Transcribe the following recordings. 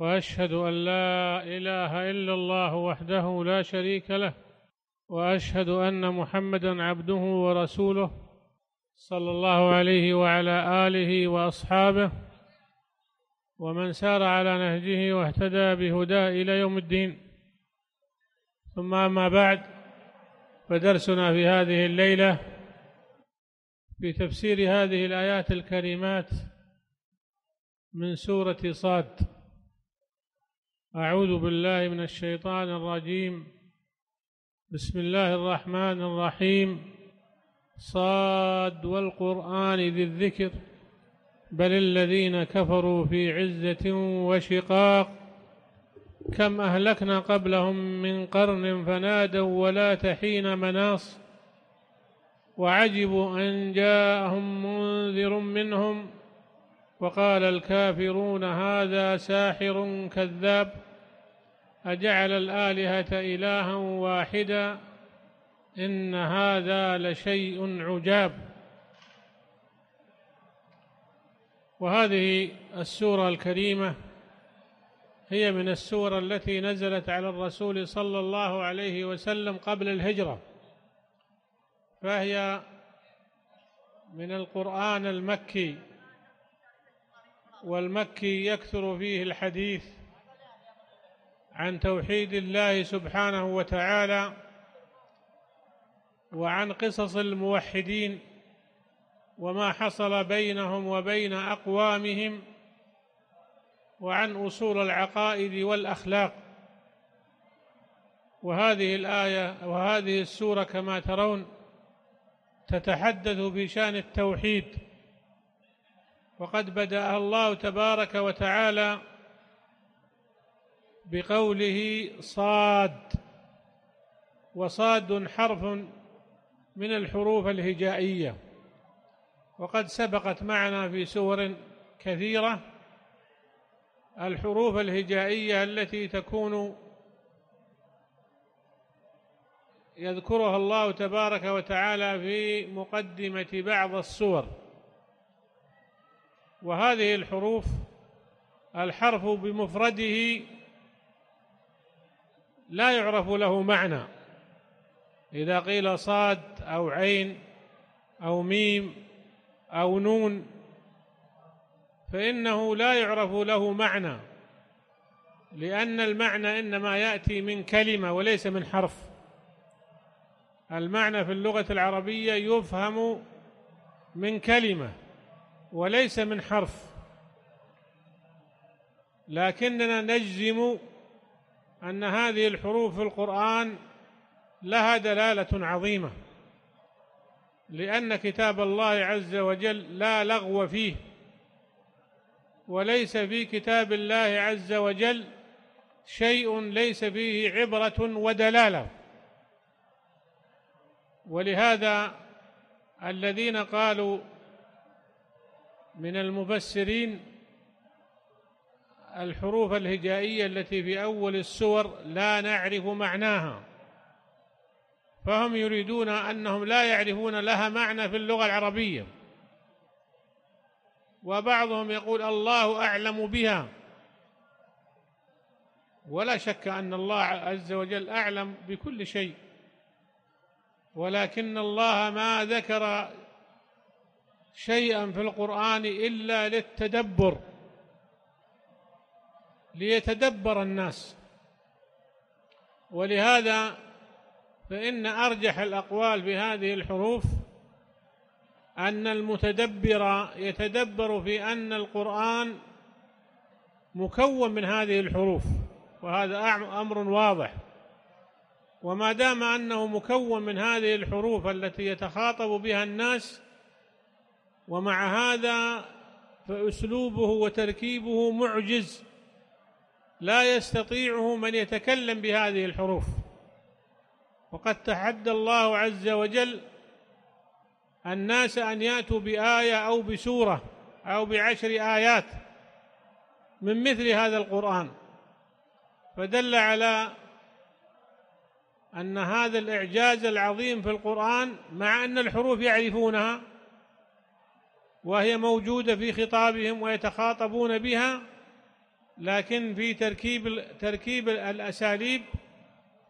واشهد ان لا اله الا الله وحده لا شريك له واشهد ان محمدا عبده ورسوله صلى الله عليه وعلى اله واصحابه ومن سار على نهجه واهتدى بهداه الى يوم الدين ثم اما بعد فدرسنا في هذه الليله في تفسير هذه الايات الكريمات من سوره صاد أعوذ بالله من الشيطان الرجيم بسم الله الرحمن الرحيم صاد والقرآن ذي الذكر بل الذين كفروا في عزة وشقاق كم أهلكنا قبلهم من قرن فنادوا ولا تحين مناص وعجبوا أن جاءهم منذر منهم وقال الكافرون هذا ساحر كذاب أجعل الآلهة إلها واحدا إن هذا لشيء عجاب وهذه السورة الكريمة هي من السور التي نزلت على الرسول صلى الله عليه وسلم قبل الهجرة فهي من القرآن المكي والمكي يكثر فيه الحديث عن توحيد الله سبحانه وتعالى وعن قصص الموحدين وما حصل بينهم وبين أقوامهم وعن أصول العقائد والأخلاق وهذه الآية وهذه السورة كما ترون تتحدث بشان التوحيد وقد بدأها الله تبارك وتعالى بقوله صاد وصاد حرف من الحروف الهجائية وقد سبقت معنا في سور كثيرة الحروف الهجائية التي تكون يذكرها الله تبارك وتعالى في مقدمة بعض السور وهذه الحروف الحرف بمفرده لا يعرف له معنى إذا قيل صاد أو عين أو ميم أو نون فإنه لا يعرف له معنى لأن المعنى إنما يأتي من كلمة وليس من حرف المعنى في اللغة العربية يفهم من كلمة وليس من حرف لكننا نجزم أن هذه الحروف في القرآن لها دلالة عظيمة لأن كتاب الله عز وجل لا لغو فيه وليس في كتاب الله عز وجل شيء ليس فيه عبرة ودلالة ولهذا الذين قالوا من المفسرين الحروف الهجائية التي في أول السور لا نعرف معناها فهم يريدون أنهم لا يعرفون لها معنى في اللغة العربية وبعضهم يقول الله أعلم بها ولا شك أن الله عز وجل أعلم بكل شيء ولكن الله ما ذكر شيئا في القرآن إلا للتدبر ليتدبر الناس ولهذا فإن أرجح الأقوال بهذه الحروف أن المتدبر يتدبر في أن القرآن مكون من هذه الحروف وهذا أمر واضح وما دام أنه مكون من هذه الحروف التي يتخاطب بها الناس ومع هذا فأسلوبه وتركيبه معجز لا يستطيعه من يتكلم بهذه الحروف وقد تحدى الله عز وجل الناس أن يأتوا بآية أو بسورة أو بعشر آيات من مثل هذا القرآن فدل على أن هذا الإعجاز العظيم في القرآن مع أن الحروف يعرفونها وهي موجودة في خطابهم ويتخاطبون بها لكن في تركيب تركيب الأساليب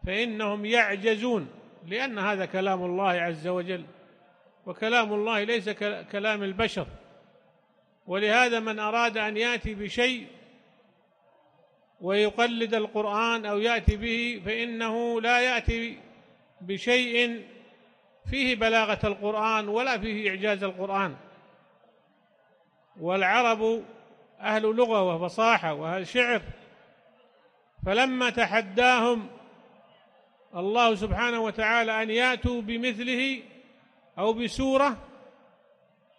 فإنهم يعجزون لأن هذا كلام الله عز وجل وكلام الله ليس كلام البشر ولهذا من أراد أن يأتي بشيء ويقلد القرآن أو يأتي به فإنه لا يأتي بشيء فيه بلاغة القرآن ولا فيه إعجاز القرآن والعرب أهل لغة وفصاحة وأهل شعر فلما تحداهم الله سبحانه وتعالى أن يأتوا بمثله أو بسورة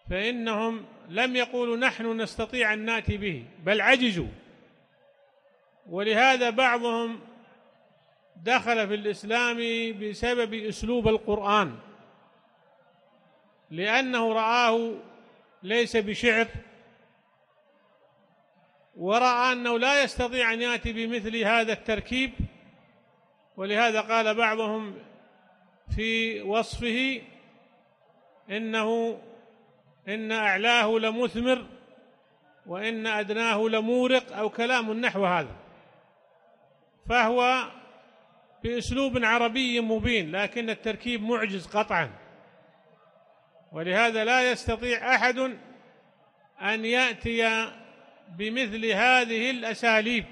فإنهم لم يقولوا نحن نستطيع أن نأتي به بل عجزوا ولهذا بعضهم دخل في الإسلام بسبب أسلوب القرآن لأنه رآه ليس بشعر ورأى أنه لا يستطيع أن يأتي بمثل هذا التركيب ولهذا قال بعضهم في وصفه إنه إن أعلاه لمثمر وإن أدناه لمورق أو كلام نحو هذا فهو بأسلوب عربي مبين لكن التركيب معجز قطعا ولهذا لا يستطيع أحد أن يأتي بمثل هذه الأساليب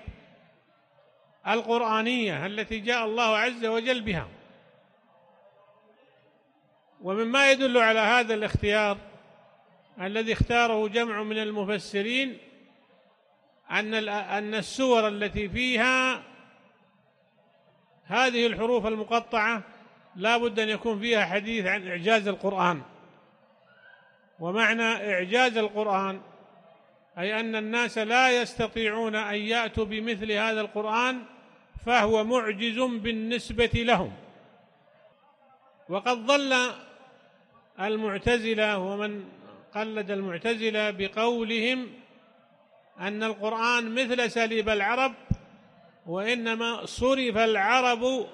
القرآنية التي جاء الله عز وجل بها ومما يدل على هذا الاختيار الذي اختاره جمع من المفسرين أن أن السور التي فيها هذه الحروف المقطعة لا بد أن يكون فيها حديث عن إعجاز القرآن ومعنى إعجاز القرآن أي أن الناس لا يستطيعون أن يأتوا بمثل هذا القرآن فهو معجز بالنسبة لهم وقد ظل المعتزلة ومن قلد المعتزلة بقولهم أن القرآن مثل سليب العرب وإنما صرف العرب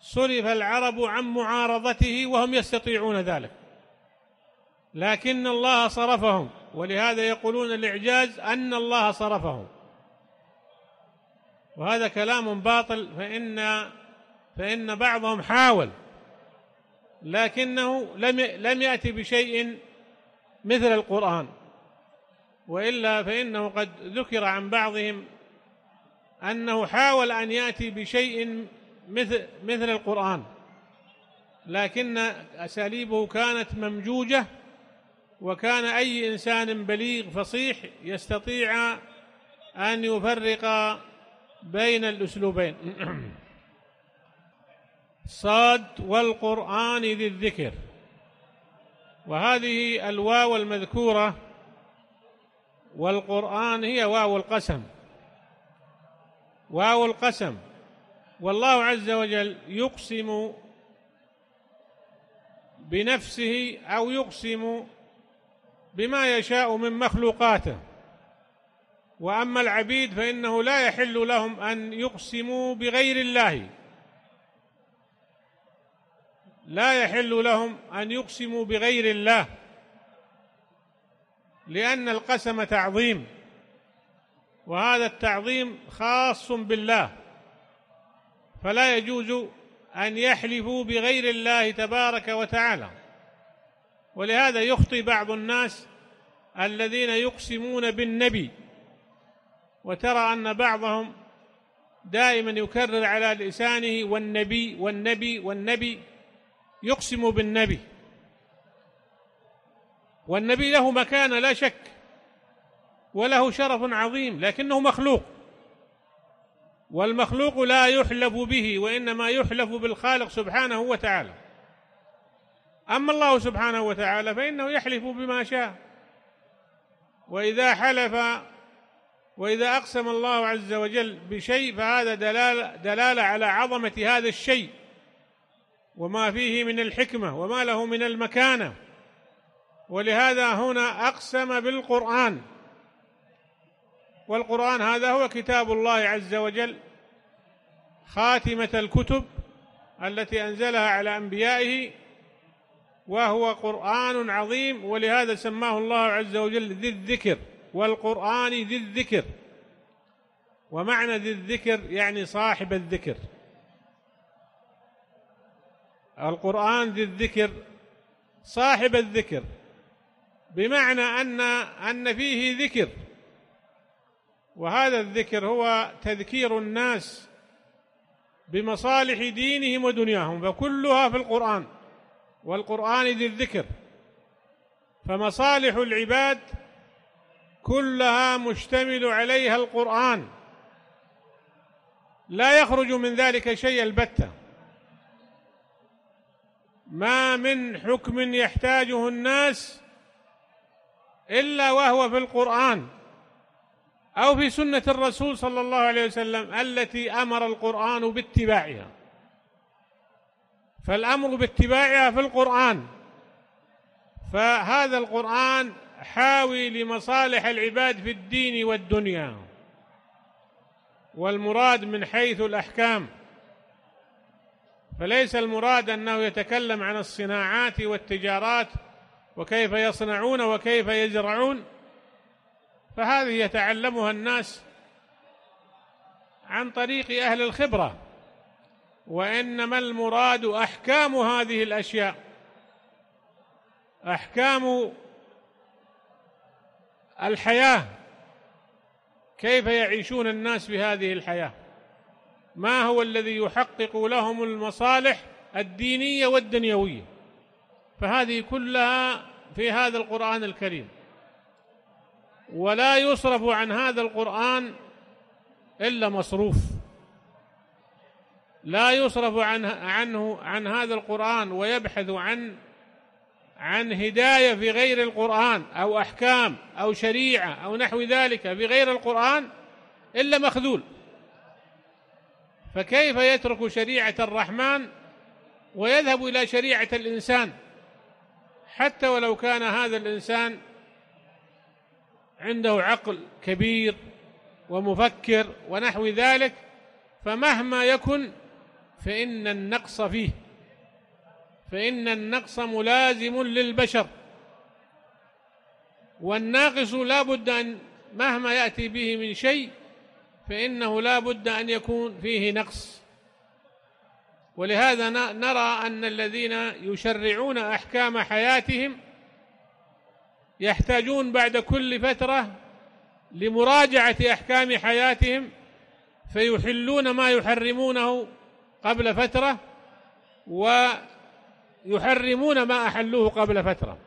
صرف العرب عن معارضته وهم يستطيعون ذلك لكن الله صرفهم ولهذا يقولون الإعجاز أن الله صرفه وهذا كلام باطل فإن فإن بعضهم حاول لكنه لم لم يأتي بشيء مثل القرآن وإلا فإنه قد ذكر عن بعضهم أنه حاول أن يأتي بشيء مثل مثل القرآن لكن أساليبه كانت ممجوجة وكان أي إنسان بليغ فصيح يستطيع أن يفرق بين الأسلوبين صاد والقرآن ذي الذكر وهذه الواو المذكورة والقرآن هي واو القسم واو القسم والله عز وجل يقسم بنفسه أو يقسم بما يشاء من مخلوقاته واما العبيد فانه لا يحل لهم ان يقسموا بغير الله لا يحل لهم ان يقسموا بغير الله لان القسم تعظيم وهذا التعظيم خاص بالله فلا يجوز ان يحلفوا بغير الله تبارك وتعالى ولهذا يخطي بعض الناس الذين يقسمون بالنبي وترى أن بعضهم دائما يكرر على لسانه والنبي والنبي والنبي يقسم بالنبي والنبي له مكانة لا شك وله شرف عظيم لكنه مخلوق والمخلوق لا يحلف به وإنما يحلف بالخالق سبحانه وتعالى أما الله سبحانه وتعالى فإنه يحلف بما شاء وإذا حلف وإذا أقسم الله عز وجل بشيء فهذا دلالة, دلالة على عظمة هذا الشيء وما فيه من الحكمة وما له من المكانة ولهذا هنا أقسم بالقرآن والقرآن هذا هو كتاب الله عز وجل خاتمة الكتب التي أنزلها على أنبيائه وهو قرآن عظيم ولهذا سماه الله عز وجل ذي الذكر والقرآن ذي الذكر ومعنى ذي الذكر يعني صاحب الذكر القرآن ذي الذكر صاحب الذكر بمعنى أن أن فيه ذكر وهذا الذكر هو تذكير الناس بمصالح دينهم ودنياهم فكلها في القرآن والقرآن ذي الذكر فمصالح العباد كلها مشتمل عليها القرآن لا يخرج من ذلك شيء البتة ما من حكم يحتاجه الناس إلا وهو في القرآن أو في سنة الرسول صلى الله عليه وسلم التي أمر القرآن باتباعها فالأمر باتباعها في القرآن فهذا القرآن حاوي لمصالح العباد في الدين والدنيا والمراد من حيث الأحكام فليس المراد أنه يتكلم عن الصناعات والتجارات وكيف يصنعون وكيف يزرعون فهذه يتعلمها الناس عن طريق أهل الخبرة وانما المراد احكام هذه الاشياء احكام الحياه كيف يعيشون الناس بهذه الحياه ما هو الذي يحقق لهم المصالح الدينيه والدنيويه فهذه كلها في هذا القران الكريم ولا يصرف عن هذا القران الا مصروف لا يصرف عن عنه عن هذا القرآن ويبحث عن عن هداية في غير القرآن أو أحكام أو شريعة أو نحو ذلك في غير القرآن إلا مخذول فكيف يترك شريعة الرحمن ويذهب إلى شريعة الإنسان حتى ولو كان هذا الإنسان عنده عقل كبير ومفكر ونحو ذلك فمهما يكن فإن النقص فيه فإن النقص ملازم للبشر والناقص لا بد أن مهما يأتي به من شيء فإنه لا بد أن يكون فيه نقص ولهذا نرى أن الذين يشرعون أحكام حياتهم يحتاجون بعد كل فترة لمراجعة أحكام حياتهم فيحلون ما يحرمونه قبل فترة ويحرمون ما أحلوه قبل فترة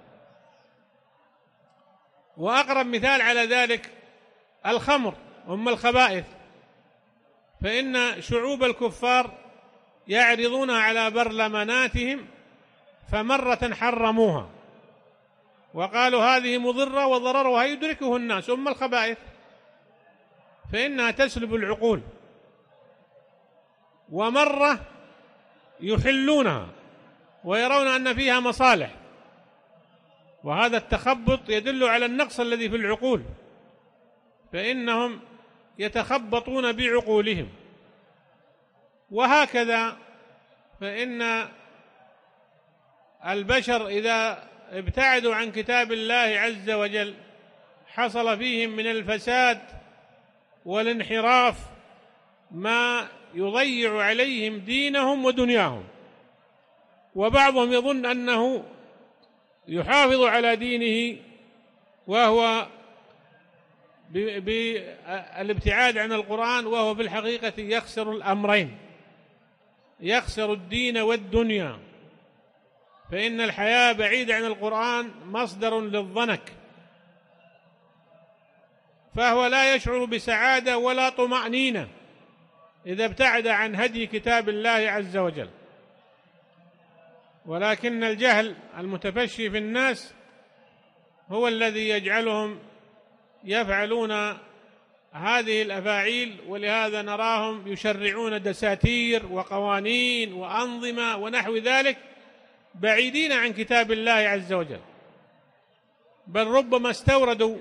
وأقرب مثال على ذلك الخمر أم الخبائث فإن شعوب الكفار يعرضون على برلماناتهم فمرة حرموها وقالوا هذه مضرة وضررها يدركه الناس أم الخبائث فإنها تسلب العقول ومرة يحلونها ويرون أن فيها مصالح وهذا التخبط يدل على النقص الذي في العقول فإنهم يتخبطون بعقولهم وهكذا فإن البشر إذا ابتعدوا عن كتاب الله عز وجل حصل فيهم من الفساد والانحراف ما يضيع عليهم دينهم ودنياهم وبعضهم يظن أنه يحافظ على دينه وهو بالابتعاد عن القرآن وهو في الحقيقة يخسر الأمرين يخسر الدين والدنيا فإن الحياة بعيدة عن القرآن مصدر للضنك فهو لا يشعر بسعادة ولا طمأنينة إذا ابتعد عن هدي كتاب الله عز وجل ولكن الجهل المتفشي في الناس هو الذي يجعلهم يفعلون هذه الافاعيل ولهذا نراهم يشرعون دساتير وقوانين وانظمه ونحو ذلك بعيدين عن كتاب الله عز وجل بل ربما استوردوا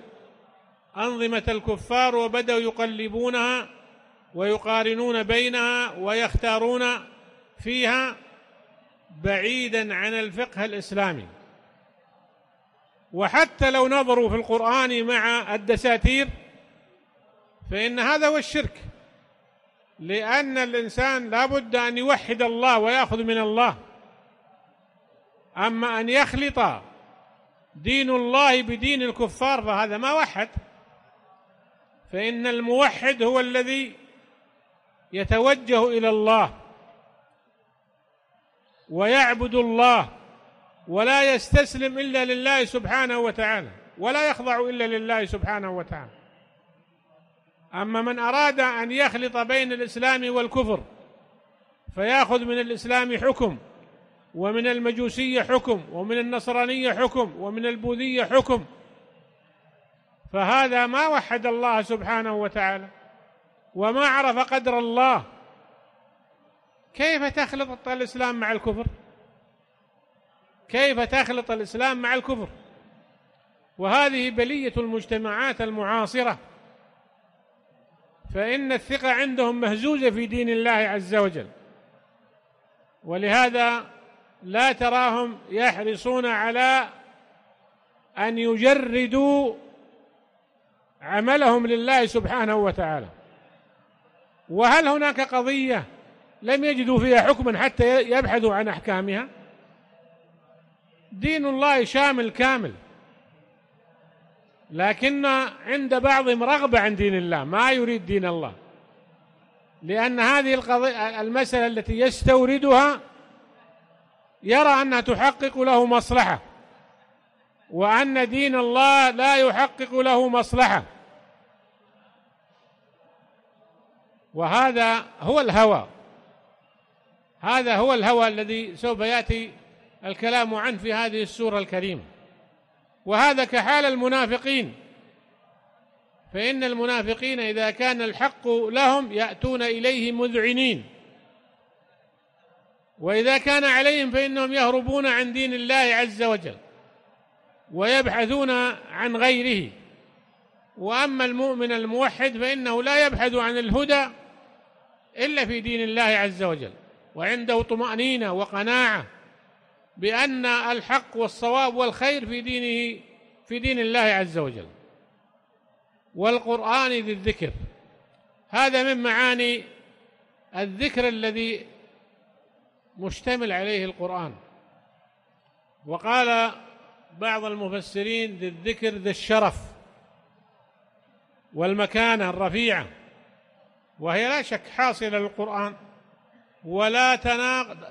انظمه الكفار وبداوا يقلبونها ويقارنون بينها ويختارون فيها بعيدا عن الفقه الإسلامي وحتى لو نظروا في القرآن مع الدساتير فإن هذا هو الشرك لأن الإنسان لا بد أن يوحد الله ويأخذ من الله أما أن يخلط دين الله بدين الكفار فهذا ما وحد فإن الموحد هو الذي يتوجه إلى الله ويعبد الله ولا يستسلم إلا لله سبحانه وتعالى ولا يخضع إلا لله سبحانه وتعالى أما من أراد أن يخلط بين الإسلام والكفر فياخذ من الإسلام حكم ومن المجوسية حكم ومن النصرانية حكم ومن البوذية حكم فهذا ما وحد الله سبحانه وتعالى وما عرف قدر الله كيف تخلط الإسلام مع الكفر كيف تخلط الإسلام مع الكفر وهذه بلية المجتمعات المعاصرة فإن الثقة عندهم مهزوزة في دين الله عز وجل ولهذا لا تراهم يحرصون على أن يجردوا عملهم لله سبحانه وتعالى وهل هناك قضية لم يجدوا فيها حكما حتى يبحثوا عن أحكامها دين الله شامل كامل لكن عند بعضهم رغبة عن دين الله ما يريد دين الله لأن هذه القضية المسألة التي يستوردها يرى أنها تحقق له مصلحة وأن دين الله لا يحقق له مصلحة وهذا هو الهوى هذا هو الهوى الذي سوف يأتي الكلام عنه في هذه السورة الكريمة وهذا كحال المنافقين فإن المنافقين إذا كان الحق لهم يأتون إليه مذعنين وإذا كان عليهم فإنهم يهربون عن دين الله عز وجل ويبحثون عن غيره وأما المؤمن الموحد فإنه لا يبحث عن الهدى إلا في دين الله عز وجل وعنده طمأنينة وقناعة بأن الحق والصواب والخير في دينه في دين الله عز وجل والقرآن ذي الذكر هذا من معاني الذكر الذي مشتمل عليه القرآن وقال بعض المفسرين ذي الذكر ذي الشرف والمكانة الرفيعة وهي لا شك حاصله للقران ولا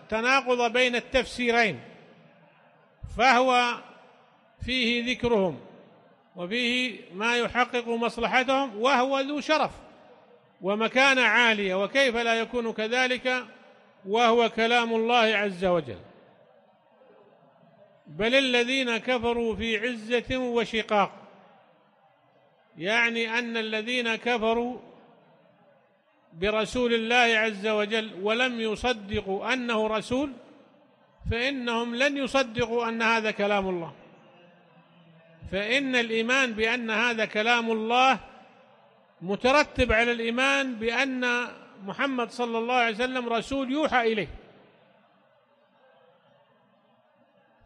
تناقض بين التفسيرين فهو فيه ذكرهم وفيه ما يحقق مصلحتهم وهو ذو شرف ومكانه عاليه وكيف لا يكون كذلك وهو كلام الله عز وجل بل الذين كفروا في عزه وشقاق يعني ان الذين كفروا برسول الله عز وجل ولم يصدقوا أنه رسول فإنهم لن يصدقوا أن هذا كلام الله فإن الإيمان بأن هذا كلام الله مترتب على الإيمان بأن محمد صلى الله عليه وسلم رسول يوحى إليه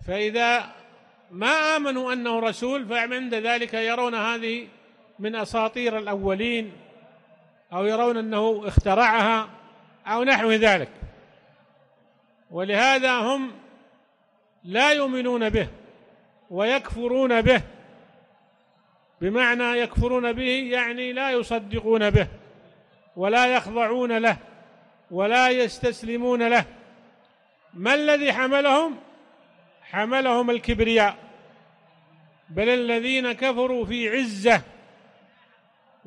فإذا ما آمنوا أنه رسول فعند ذلك يرون هذه من أساطير الأولين أو يرون أنه اخترعها أو نحو ذلك ولهذا هم لا يؤمنون به ويكفرون به بمعنى يكفرون به يعني لا يصدقون به ولا يخضعون له ولا يستسلمون له ما الذي حملهم حملهم الكبرياء بل الذين كفروا في عزه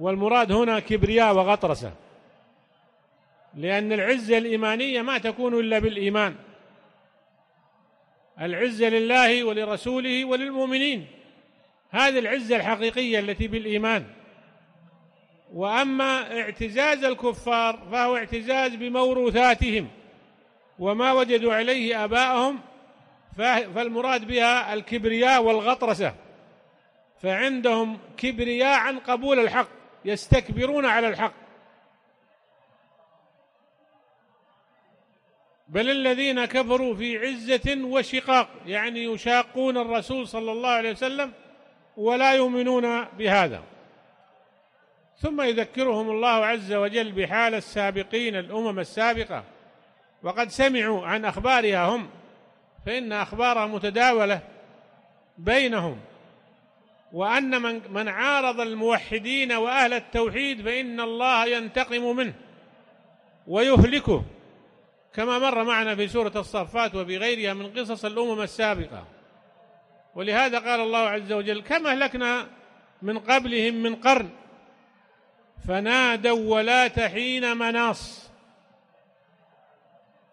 والمراد هنا كبرياء وغطرسة لأن العزة الإيمانية ما تكون إلا بالإيمان العزة لله ولرسوله وللمؤمنين هذه العزة الحقيقية التي بالإيمان وأما اعتزاز الكفار فهو اعتزاز بموروثاتهم وما وجدوا عليه آباءهم فالمراد بها الكبرياء والغطرسة فعندهم كبرياء عن قبول الحق يستكبرون على الحق بل الذين كفروا في عزة وشقاق يعني يشاقون الرسول صلى الله عليه وسلم ولا يؤمنون بهذا ثم يذكرهم الله عز وجل بحال السابقين الأمم السابقة وقد سمعوا عن أخبارها هم فإن أخبارها متداولة بينهم وأن من, من عارض الموحدين وأهل التوحيد فإن الله ينتقم منه ويهلكه كما مر معنا في سورة الصفات وفي غيرها من قصص الأمم السابقة ولهذا قال الله عز وجل كما أهلكنا من قبلهم من قرن فنادوا ولات حين مناص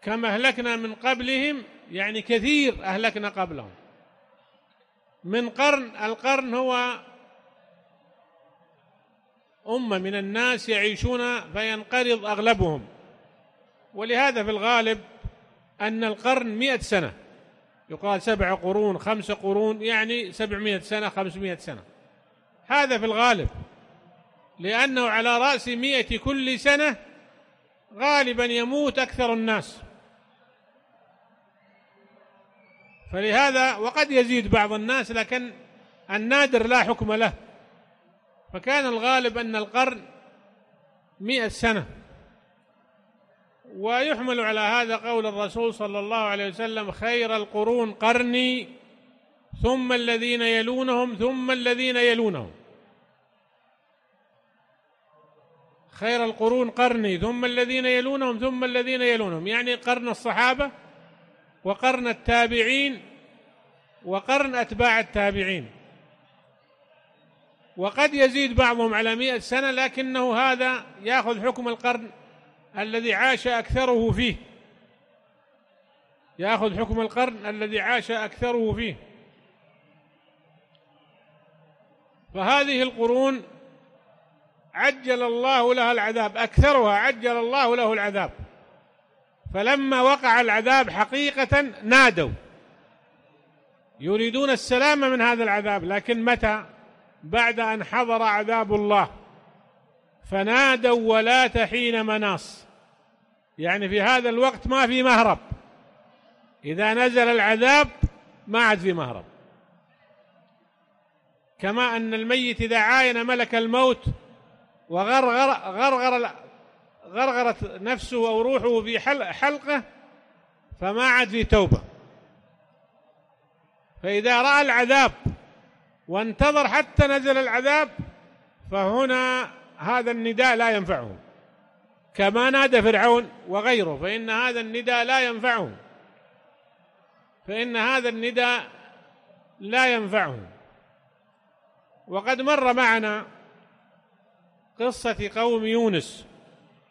كما أهلكنا من قبلهم يعني كثير أهلكنا قبلهم من قرن القرن هو أمة من الناس يعيشون فينقرض أغلبهم ولهذا في الغالب أن القرن مئة سنة يقال سبع قرون خمس قرون يعني سبعمائة سنة خمسمائة سنة هذا في الغالب لأنه على رأس مئة كل سنة غالبا يموت أكثر الناس فلهذا وقد يزيد بعض الناس لكن النادر لا حكم له فكان الغالب أن القرن مئة سنة ويحمل على هذا قول الرسول صلى الله عليه وسلم خير القرون قرني ثم الذين يلونهم ثم الذين يلونهم خير القرون قرني ثم الذين يلونهم ثم الذين يلونهم يعني قرن الصحابة وقرن التابعين وقرن أتباع التابعين وقد يزيد بعضهم على مئة سنة لكنه هذا يأخذ حكم القرن الذي عاش أكثره فيه يأخذ حكم القرن الذي عاش أكثره فيه فهذه القرون عجل الله لها العذاب أكثرها عجل الله له العذاب فلما وقع العذاب حقيقة نادوا يريدون السلامة من هذا العذاب لكن متى بعد أن حضر عذاب الله فنادوا ولا حين مناص يعني في هذا الوقت ما في مهرب إذا نزل العذاب ما عاد في مهرب كما أن الميت إذا عاين ملك الموت وغرغر غرغر غرغرت نفسه أو روحه في حلقة فما عاد في توبة فإذا رأى العذاب وانتظر حتى نزل العذاب فهنا هذا النداء لا ينفعه كما نادى فرعون وغيره فإن هذا النداء لا ينفعه فإن هذا النداء لا ينفعه وقد مر معنا قصة قوم يونس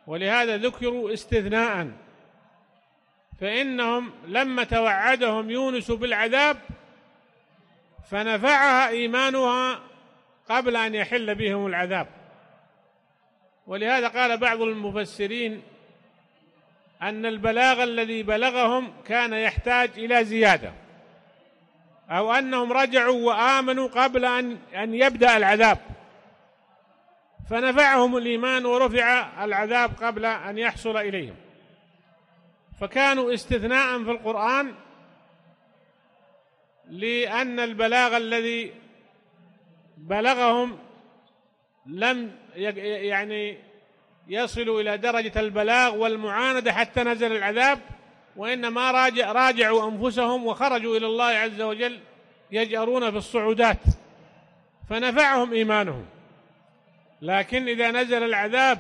ولهذا ذكروا استثناء فإنهم لما توعدهم يونس بالعذاب فنفعها إيمانها قبل أن يحل بهم العذاب ولهذا قال بعض المفسرين أن البلاغ الذي بلغهم كان يحتاج إلى زيادة أو أنهم رجعوا وآمنوا قبل أن أن يبدأ العذاب فنفعهم الإيمان ورفع العذاب قبل أن يحصل إليهم فكانوا استثناء في القرآن لأن البلاغ الذي بلغهم لم يعني يصلوا إلى درجة البلاغ والمعاندة حتى نزل العذاب وإنما راجع راجعوا أنفسهم وخرجوا إلى الله عز وجل يجأرون في الصعودات فنفعهم إيمانهم لكن إذا نزل العذاب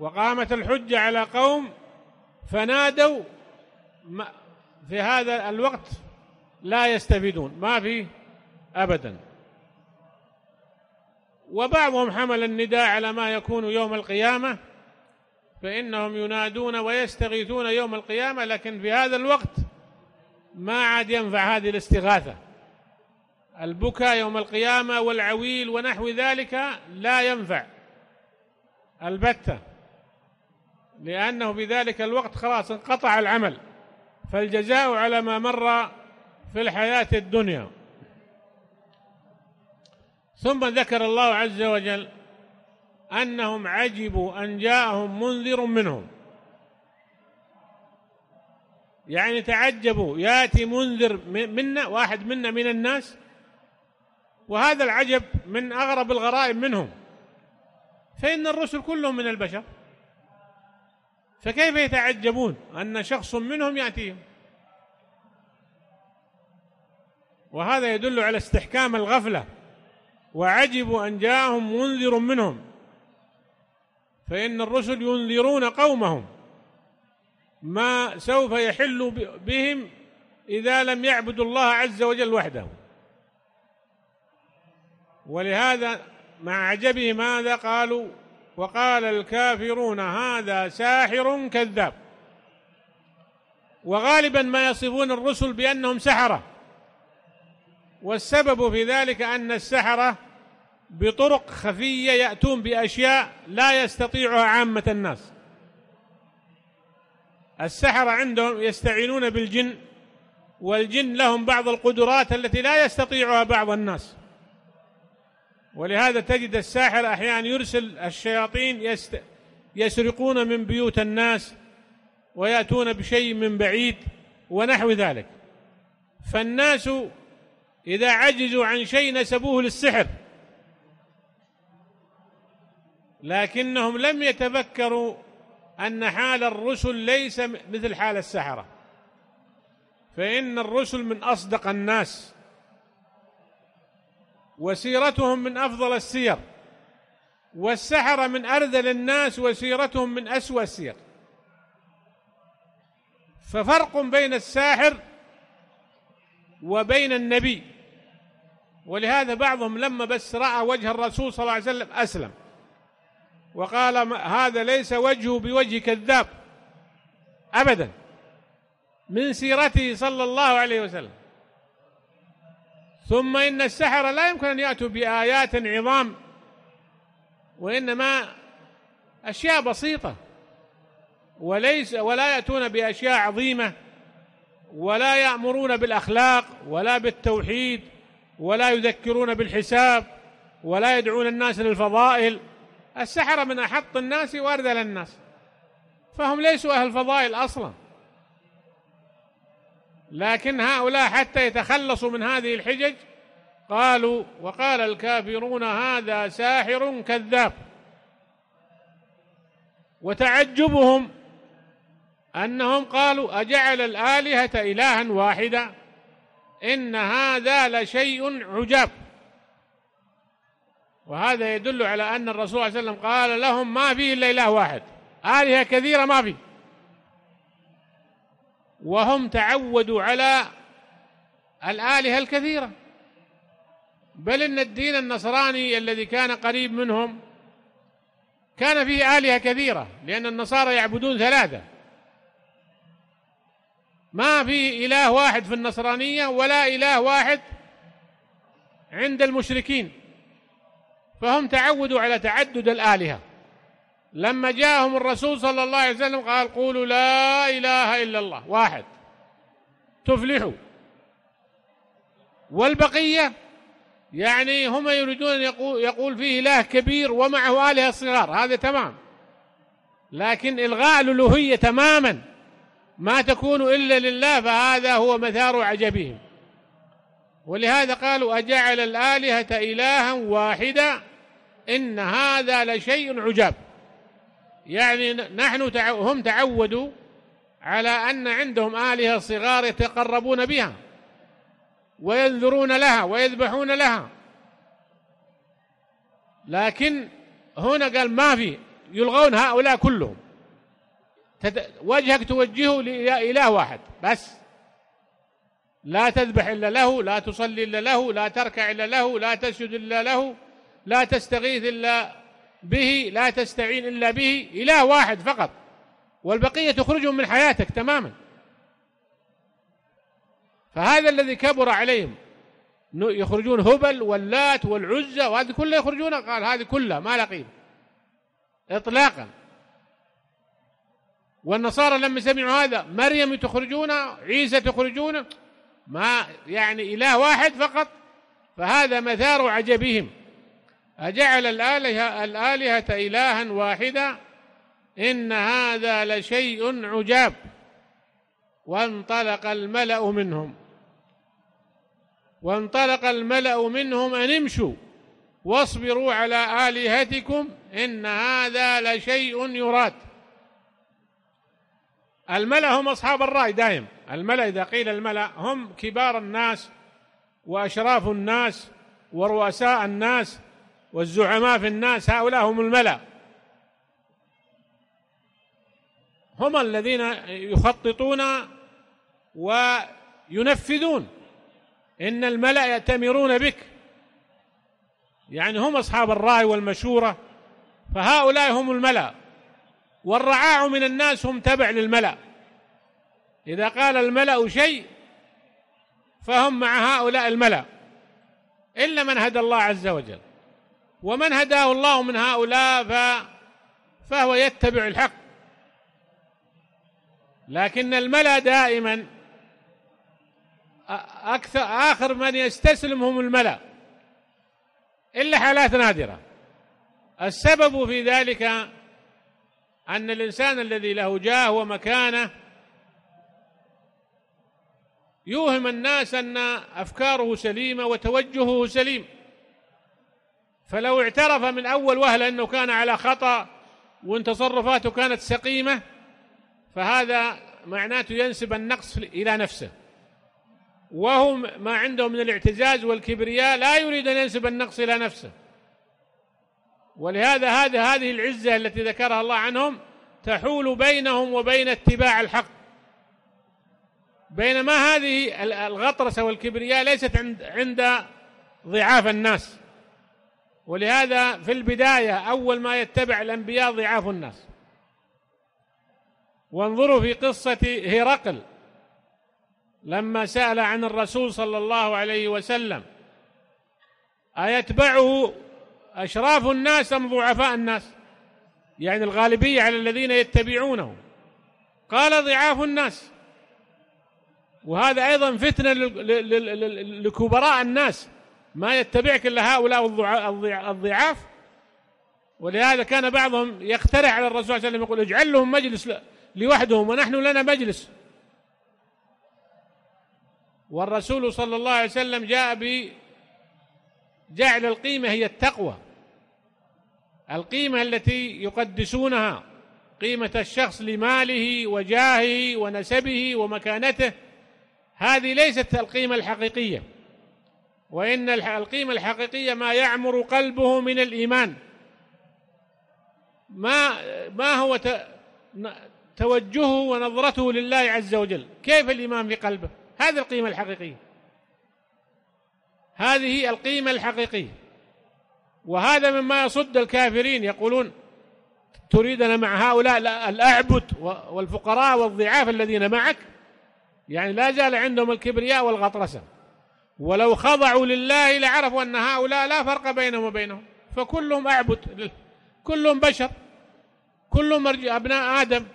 وقامت الحجة على قوم فنادوا في هذا الوقت لا يستفيدون ما في أبدا وبعضهم حمل النداء على ما يكون يوم القيامة فإنهم ينادون ويستغيثون يوم القيامة لكن في هذا الوقت ما عاد ينفع هذه الاستغاثة البكاء يوم القيامة والعويل ونحو ذلك لا ينفع البتة لأنه في ذلك الوقت خلاص انقطع العمل فالجزاء على ما مر في الحياة الدنيا ثم ذكر الله عز وجل أنهم عجبوا أن جاءهم منذر منهم يعني تعجبوا ياتي منذر منا واحد منا من الناس وهذا العجب من اغرب الغرائب منهم فان الرسل كلهم من البشر فكيف يتعجبون ان شخص منهم ياتيهم وهذا يدل على استحكام الغفله وعجبوا ان جاءهم منذر منهم فان الرسل ينذرون قومهم ما سوف يحل بهم اذا لم يعبدوا الله عز وجل وحده ولهذا مع عجبه ماذا قالوا وقال الكافرون هذا ساحر كذاب وغالبا ما يصفون الرسل بأنهم سحرة والسبب في ذلك أن السحرة بطرق خفية يأتون بأشياء لا يستطيعها عامة الناس السحرة عندهم يستعينون بالجن والجن لهم بعض القدرات التي لا يستطيعها بعض الناس ولهذا تجد الساحر احيانا يرسل الشياطين يست... يسرقون من بيوت الناس وياتون بشيء من بعيد ونحو ذلك فالناس اذا عجزوا عن شيء نسبوه للسحر لكنهم لم يتذكروا ان حال الرسل ليس مثل حال السحره فان الرسل من اصدق الناس وسيرتهم من أفضل السير والسحرة من أرذل الناس وسيرتهم من أسوأ السير ففرق بين الساحر وبين النبي ولهذا بعضهم لما بس رأى وجه الرسول صلى الله عليه وسلم أسلم وقال هذا ليس وجهه بوجه كذاب أبدا من سيرته صلى الله عليه وسلم ثم إن السحرة لا يمكن أن يأتوا بآيات عظام وإنما أشياء بسيطة وليس ولا يأتون بأشياء عظيمة ولا يأمرون بالأخلاق ولا بالتوحيد ولا يذكرون بالحساب ولا يدعون الناس للفضائل السحرة من أحط الناس وأرذل الناس فهم ليسوا أهل فضائل أصلاً لكن هؤلاء حتى يتخلصوا من هذه الحجج قالوا وقال الكافرون هذا ساحر كذاب وتعجبهم انهم قالوا اجعل الالهه الها واحدا ان هذا لشيء عجاب وهذا يدل على ان الرسول صلى الله عليه وسلم قال لهم ما فيه الا اله واحد الهه كثيره ما فيه وهم تعودوا على الآلهة الكثيرة بل إن الدين النصراني الذي كان قريب منهم كان فيه آلهة كثيرة لأن النصارى يعبدون ثلاثة ما في إله واحد في النصرانية ولا إله واحد عند المشركين فهم تعودوا على تعدد الآلهة لما جاءهم الرسول صلى الله عليه وسلم قال قولوا لا إله إلا الله واحد تفلحوا والبقية يعني هم يريدون أن يقول, يقول فيه إله كبير ومعه آلهة صغار هذا تمام لكن إلغاء الألوهية تماما ما تكون إلا لله فهذا هو مثار عجبهم ولهذا قالوا أجعل الآلهة إلها واحدا إن هذا لشيء عجاب يعني نحن تعو هم تعودوا على أن عندهم آلهة صغار يتقربون بها وينذرون لها ويذبحون لها لكن هنا قال ما في يلغون هؤلاء كلهم وجهك توجهه لإله واحد بس لا تذبح إلا له لا تصلي إلا له لا تركع إلا له لا تسجد إلا له لا تستغيث إلا به لا تستعين إلا به إله واحد فقط والبقية تخرجهم من حياتك تماما فهذا الذي كبر عليهم يخرجون هبل واللات والعزة وهذه كلها يخرجون قال هذه كلها ما لها قيمة إطلاقا والنصارى لما سمعوا هذا مريم تخرجون عيسى تخرجون ما يعني إله واحد فقط فهذا مثار عجبهم أجعل الآلهة, الآلهة إلها واحدا إن هذا لشيء عجاب وانطلق الملأ منهم وانطلق الملأ منهم أن امشوا واصبروا على آلهتكم إن هذا لشيء يراد الملأ هم أصحاب الرأي دائم الملأ إذا قيل الملأ هم كبار الناس وأشراف الناس ورؤساء الناس والزعماء في الناس هؤلاء هم الملا هم الذين يخططون وينفذون ان الملا ياتمرون بك يعني هم اصحاب الراي والمشوره فهؤلاء هم الملا والرعاع من الناس هم تبع للملا اذا قال الملا شيء فهم مع هؤلاء الملا الا من هدى الله عز وجل ومن هداه الله من هؤلاء ف فهو يتبع الحق لكن الملا دائما أكثر آخر من يستسلم هم الملا إلا حالات نادرة السبب في ذلك أن الإنسان الذي له جاه ومكانه يوهم الناس أن أفكاره سليمة وتوجهه سليم فلو اعترف من أول وهلة أنه كان على خطأ وأن تصرفاته كانت سقيمة فهذا معناته ينسب النقص إلى نفسه وهم ما عندهم من الاعتزاز والكبرياء لا يريد أن ينسب النقص إلى نفسه ولهذا هذا هذه العزة التي ذكرها الله عنهم تحول بينهم وبين اتباع الحق بينما هذه الغطرسة والكبرياء ليست عند عند ضعاف الناس ولهذا في البداية أول ما يتبع الأنبياء ضعاف الناس وانظروا في قصة هرقل لما سأل عن الرسول صلى الله عليه وسلم أيتبعه أشراف الناس أم ضعفاء الناس يعني الغالبية على الذين يتبعونه قال ضعاف الناس وهذا أيضا فتنة لكبراء الناس ما يتبعك إلا هؤلاء الضعاف ولهذا كان بعضهم يقترح على الرسول صلى الله عليه وسلم يقول اجعل لهم مجلس لوحدهم ونحن لنا مجلس والرسول صلى الله عليه وسلم جاء بجعل القيمة هي التقوى القيمة التي يقدسونها قيمة الشخص لماله وجاهه ونسبه ومكانته هذه ليست القيمة الحقيقية وإن القيمة الحقيقية ما يعمر قلبه من الإيمان ما ما هو توجهه ونظرته لله عز وجل كيف الإيمان في قلبه هذه القيمة الحقيقية هذه القيمة الحقيقية وهذا مما يصد الكافرين يقولون تريدنا مع هؤلاء الأعبد والفقراء والضعاف الذين معك يعني لا زال عندهم الكبرياء والغطرسة ولو خضعوا لله لعرفوا أن هؤلاء لا فرق بينهم وبينهم فكلهم أعبد كلهم بشر كلهم أبناء آدم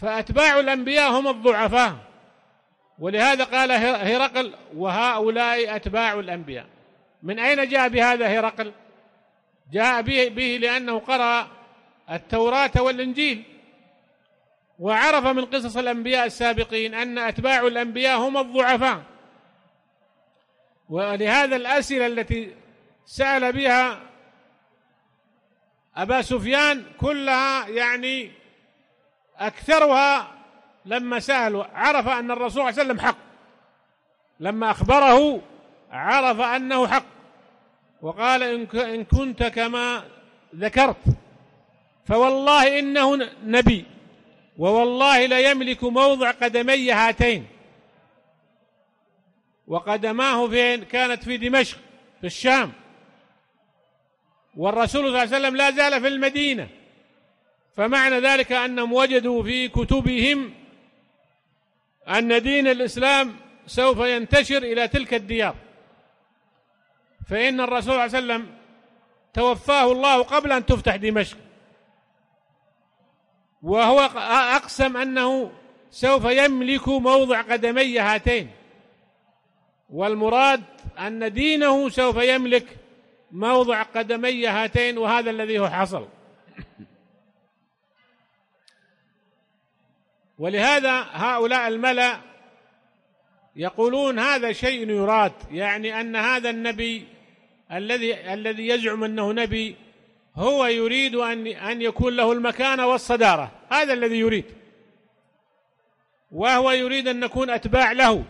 فأتباع الأنبياء هم الضعفاء ولهذا قال هرقل وهؤلاء أتباع الأنبياء من أين جاء بهذا هرقل جاء به, لأنه قرأ التوراة والإنجيل وعرف من قصص الأنبياء السابقين أن أتباع الأنبياء هم الضعفاء ولهذا الأسئلة التي سأل بها أبا سفيان كلها يعني أكثرها لما سأل عرف أن الرسول صلى الله عليه وسلم حق لما أخبره عرف أنه حق وقال إن كنت كما ذكرت فوالله إنه نبي ووالله لا يملك موضع قدمي هاتين وقدماه فين كانت في دمشق في الشام والرسول صلى الله عليه وسلم لا زال في المدينة فمعنى ذلك أنهم وجدوا في كتبهم أن دين الإسلام سوف ينتشر إلى تلك الديار فإن الرسول صلى الله عليه وسلم توفاه الله قبل أن تفتح دمشق وهو أقسم أنه سوف يملك موضع قدمي هاتين والمراد أن دينه سوف يملك موضع قدمي هاتين وهذا الذي هو حصل ولهذا هؤلاء الملأ يقولون هذا شيء يراد يعني أن هذا النبي الذي الذي يزعم أنه نبي هو يريد أن أن يكون له المكانة والصدارة هذا الذي يريد وهو يريد أن نكون أتباع له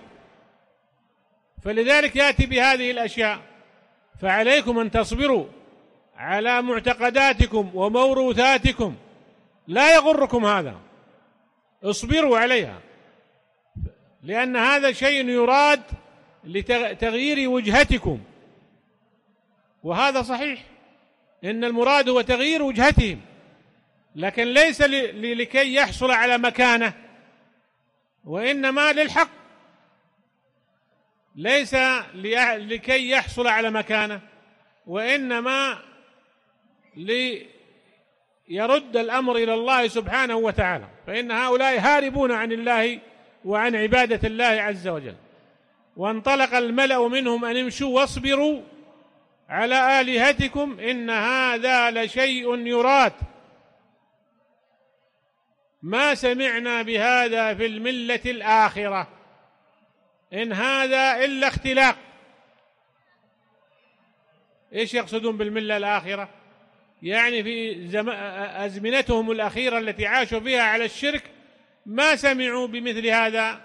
فلذلك يأتي بهذه الأشياء فعليكم أن تصبروا على معتقداتكم وموروثاتكم لا يغركم هذا اصبروا عليها لأن هذا شيء يراد لتغيير وجهتكم وهذا صحيح إن المراد هو تغيير وجهتهم لكن ليس لكي يحصل على مكانه وإنما للحق ليس لكي يحصل على مكانه وإنما ليرد الأمر إلى الله سبحانه وتعالى فإن هؤلاء هاربون عن الله وعن عبادة الله عز وجل وانطلق الملأ منهم أن امشوا واصبروا على آلهتكم إن هذا لشيء يراد ما سمعنا بهذا في الملة الآخرة إن هذا إلا اختلاق إيش يقصدون بالملة الآخرة يعني في زم... أزمنتهم الأخيرة التي عاشوا فيها على الشرك ما سمعوا بمثل هذا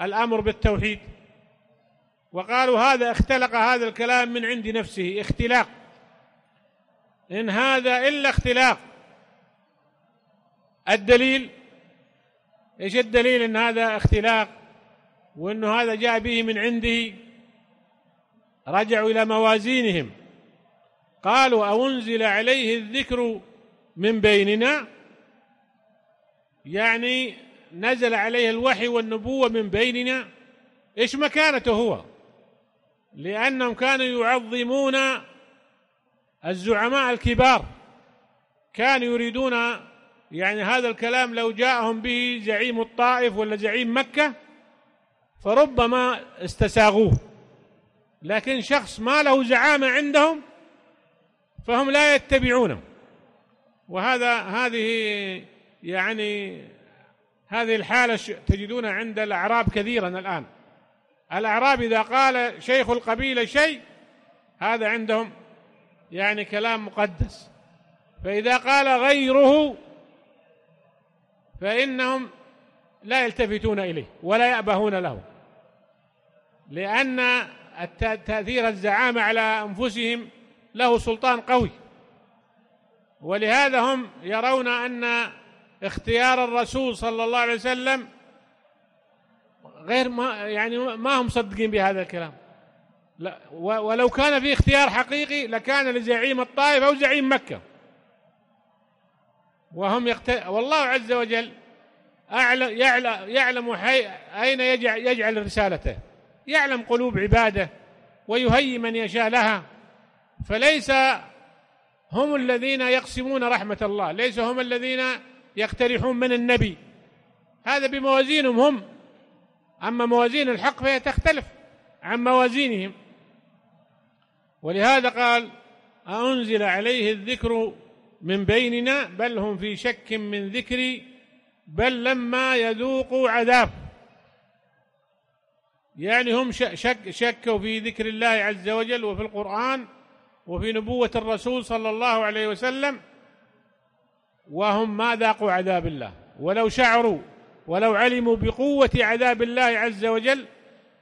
الأمر بالتوحيد وقالوا هذا اختلق هذا الكلام من عند نفسه اختلاق إن هذا إلا اختلاق الدليل ايش الدليل ان هذا اختلاق وانه هذا جاء به من عنده رجعوا الى موازينهم قالوا أنزل عليه الذكر من بيننا يعني نزل عليه الوحي والنبوه من بيننا ايش مكانته هو لأنهم كانوا يعظمون الزعماء الكبار كانوا يريدون يعني هذا الكلام لو جاءهم به زعيم الطائف ولا زعيم مكة فربما استساغوه لكن شخص ما له زعامة عندهم فهم لا يتبعونه وهذا هذه يعني هذه الحالة تجدونها عند الأعراب كثيرا الآن الأعراب إذا قال شيخ القبيلة شيء هذا عندهم يعني كلام مقدس فإذا قال غيره فإنهم لا يلتفتون إليه ولا يأبهون له لأن تأثير الزعامة على أنفسهم له سلطان قوي ولهذا هم يرون أن اختيار الرسول صلى الله عليه وسلم غير ما يعني ما هم مصدقين بهذا الكلام لا ولو كان في اختيار حقيقي لكان لزعيم الطائف او زعيم مكه وهم يقت... والله عز وجل أعلم يعلم, يعلم حي... أين يجعل, يجعل رسالته يعلم قلوب عباده ويهيئ من يشاء لها فليس هم الذين يقسمون رحمة الله ليس هم الذين يقترحون من النبي هذا بموازينهم هم أما موازين الحق فهي تختلف عن موازينهم ولهذا قال أنزل عليه الذكر من بيننا بل هم في شك من ذكري بل لما يذوقوا عذاب يعني هم شك شكوا في ذكر الله عز وجل وفي القرآن وفي نبوة الرسول صلى الله عليه وسلم وهم ما ذاقوا عذاب الله ولو شعروا ولو علموا بقوة عذاب الله عز وجل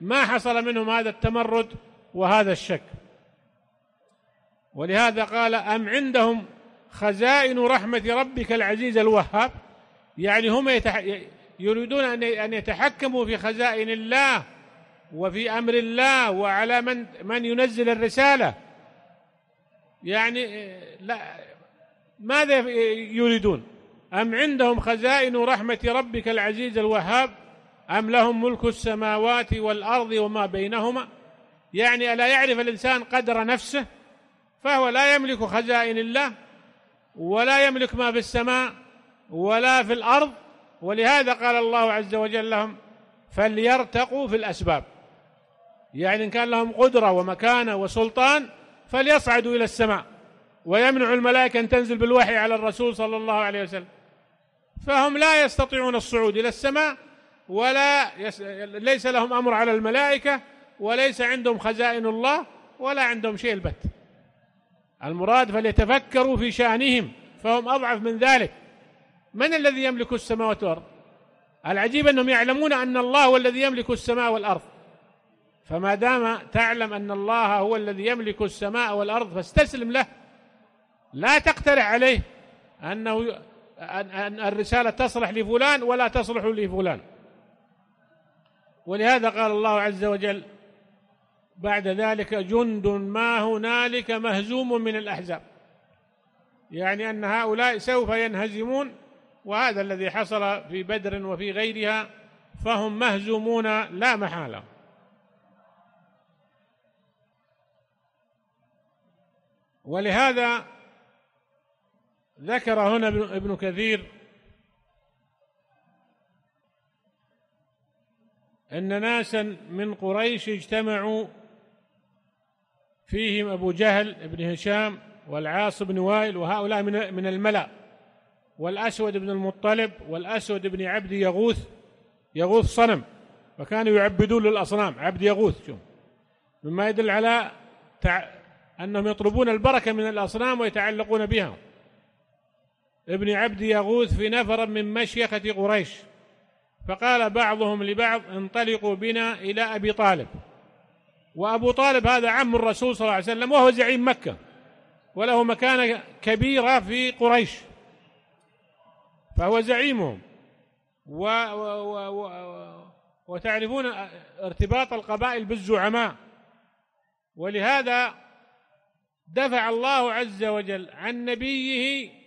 ما حصل منهم هذا التمرد وهذا الشك ولهذا قال أم عندهم خزائن رحمة ربك العزيز الوهاب يعني هم يتح... يريدون أن يتحكموا في خزائن الله وفي أمر الله وعلى من من ينزل الرسالة يعني لا ماذا يريدون أم عندهم خزائن رحمة ربك العزيز الوهاب أم لهم ملك السماوات والأرض وما بينهما يعني ألا يعرف الإنسان قدر نفسه فهو لا يملك خزائن الله ولا يملك ما في السماء ولا في الأرض ولهذا قال الله عز وجل لهم فليرتقوا في الأسباب يعني إن كان لهم قدرة ومكانة وسلطان فليصعدوا إلى السماء ويمنع الملائكة أن تنزل بالوحي على الرسول صلى الله عليه وسلم فهم لا يستطيعون الصعود الى السماء ولا يس... ليس لهم امر على الملائكه وليس عندهم خزائن الله ولا عندهم شيء البت المراد فليتفكروا في شانهم فهم اضعف من ذلك من الذي يملك السماوات والارض العجيب انهم يعلمون ان الله هو الذي يملك السماء والارض فما دام تعلم ان الله هو الذي يملك السماء والارض فاستسلم له لا تقترح عليه انه أن الرسالة تصلح لفلان ولا تصلح لفلان ولهذا قال الله عز وجل بعد ذلك جند ما هنالك مهزوم من الأحزاب يعني أن هؤلاء سوف ينهزمون وهذا الذي حصل في بدر وفي غيرها فهم مهزومون لا محالة ولهذا ذكر هنا ابن كثير أن ناسا من قريش اجتمعوا فيهم أبو جهل بن هشام والعاص بن وائل وهؤلاء من من الملأ والأسود بن المطلب والأسود بن عبد يغوث يغوث صنم وكانوا يعبدون للأصنام عبد يغوث شوف مما يدل على تع... أنهم يطلبون البركة من الأصنام ويتعلقون بها ابن عبد يغوث في نفر من مشيخة قريش فقال بعضهم لبعض انطلقوا بنا إلى أبي طالب وأبو طالب هذا عم الرسول صلى الله عليه وسلم وهو زعيم مكة وله مكانة كبيرة في قريش فهو زعيمهم و, و, و, و وتعرفون ارتباط القبائل بالزعماء ولهذا دفع الله عز وجل عن نبيه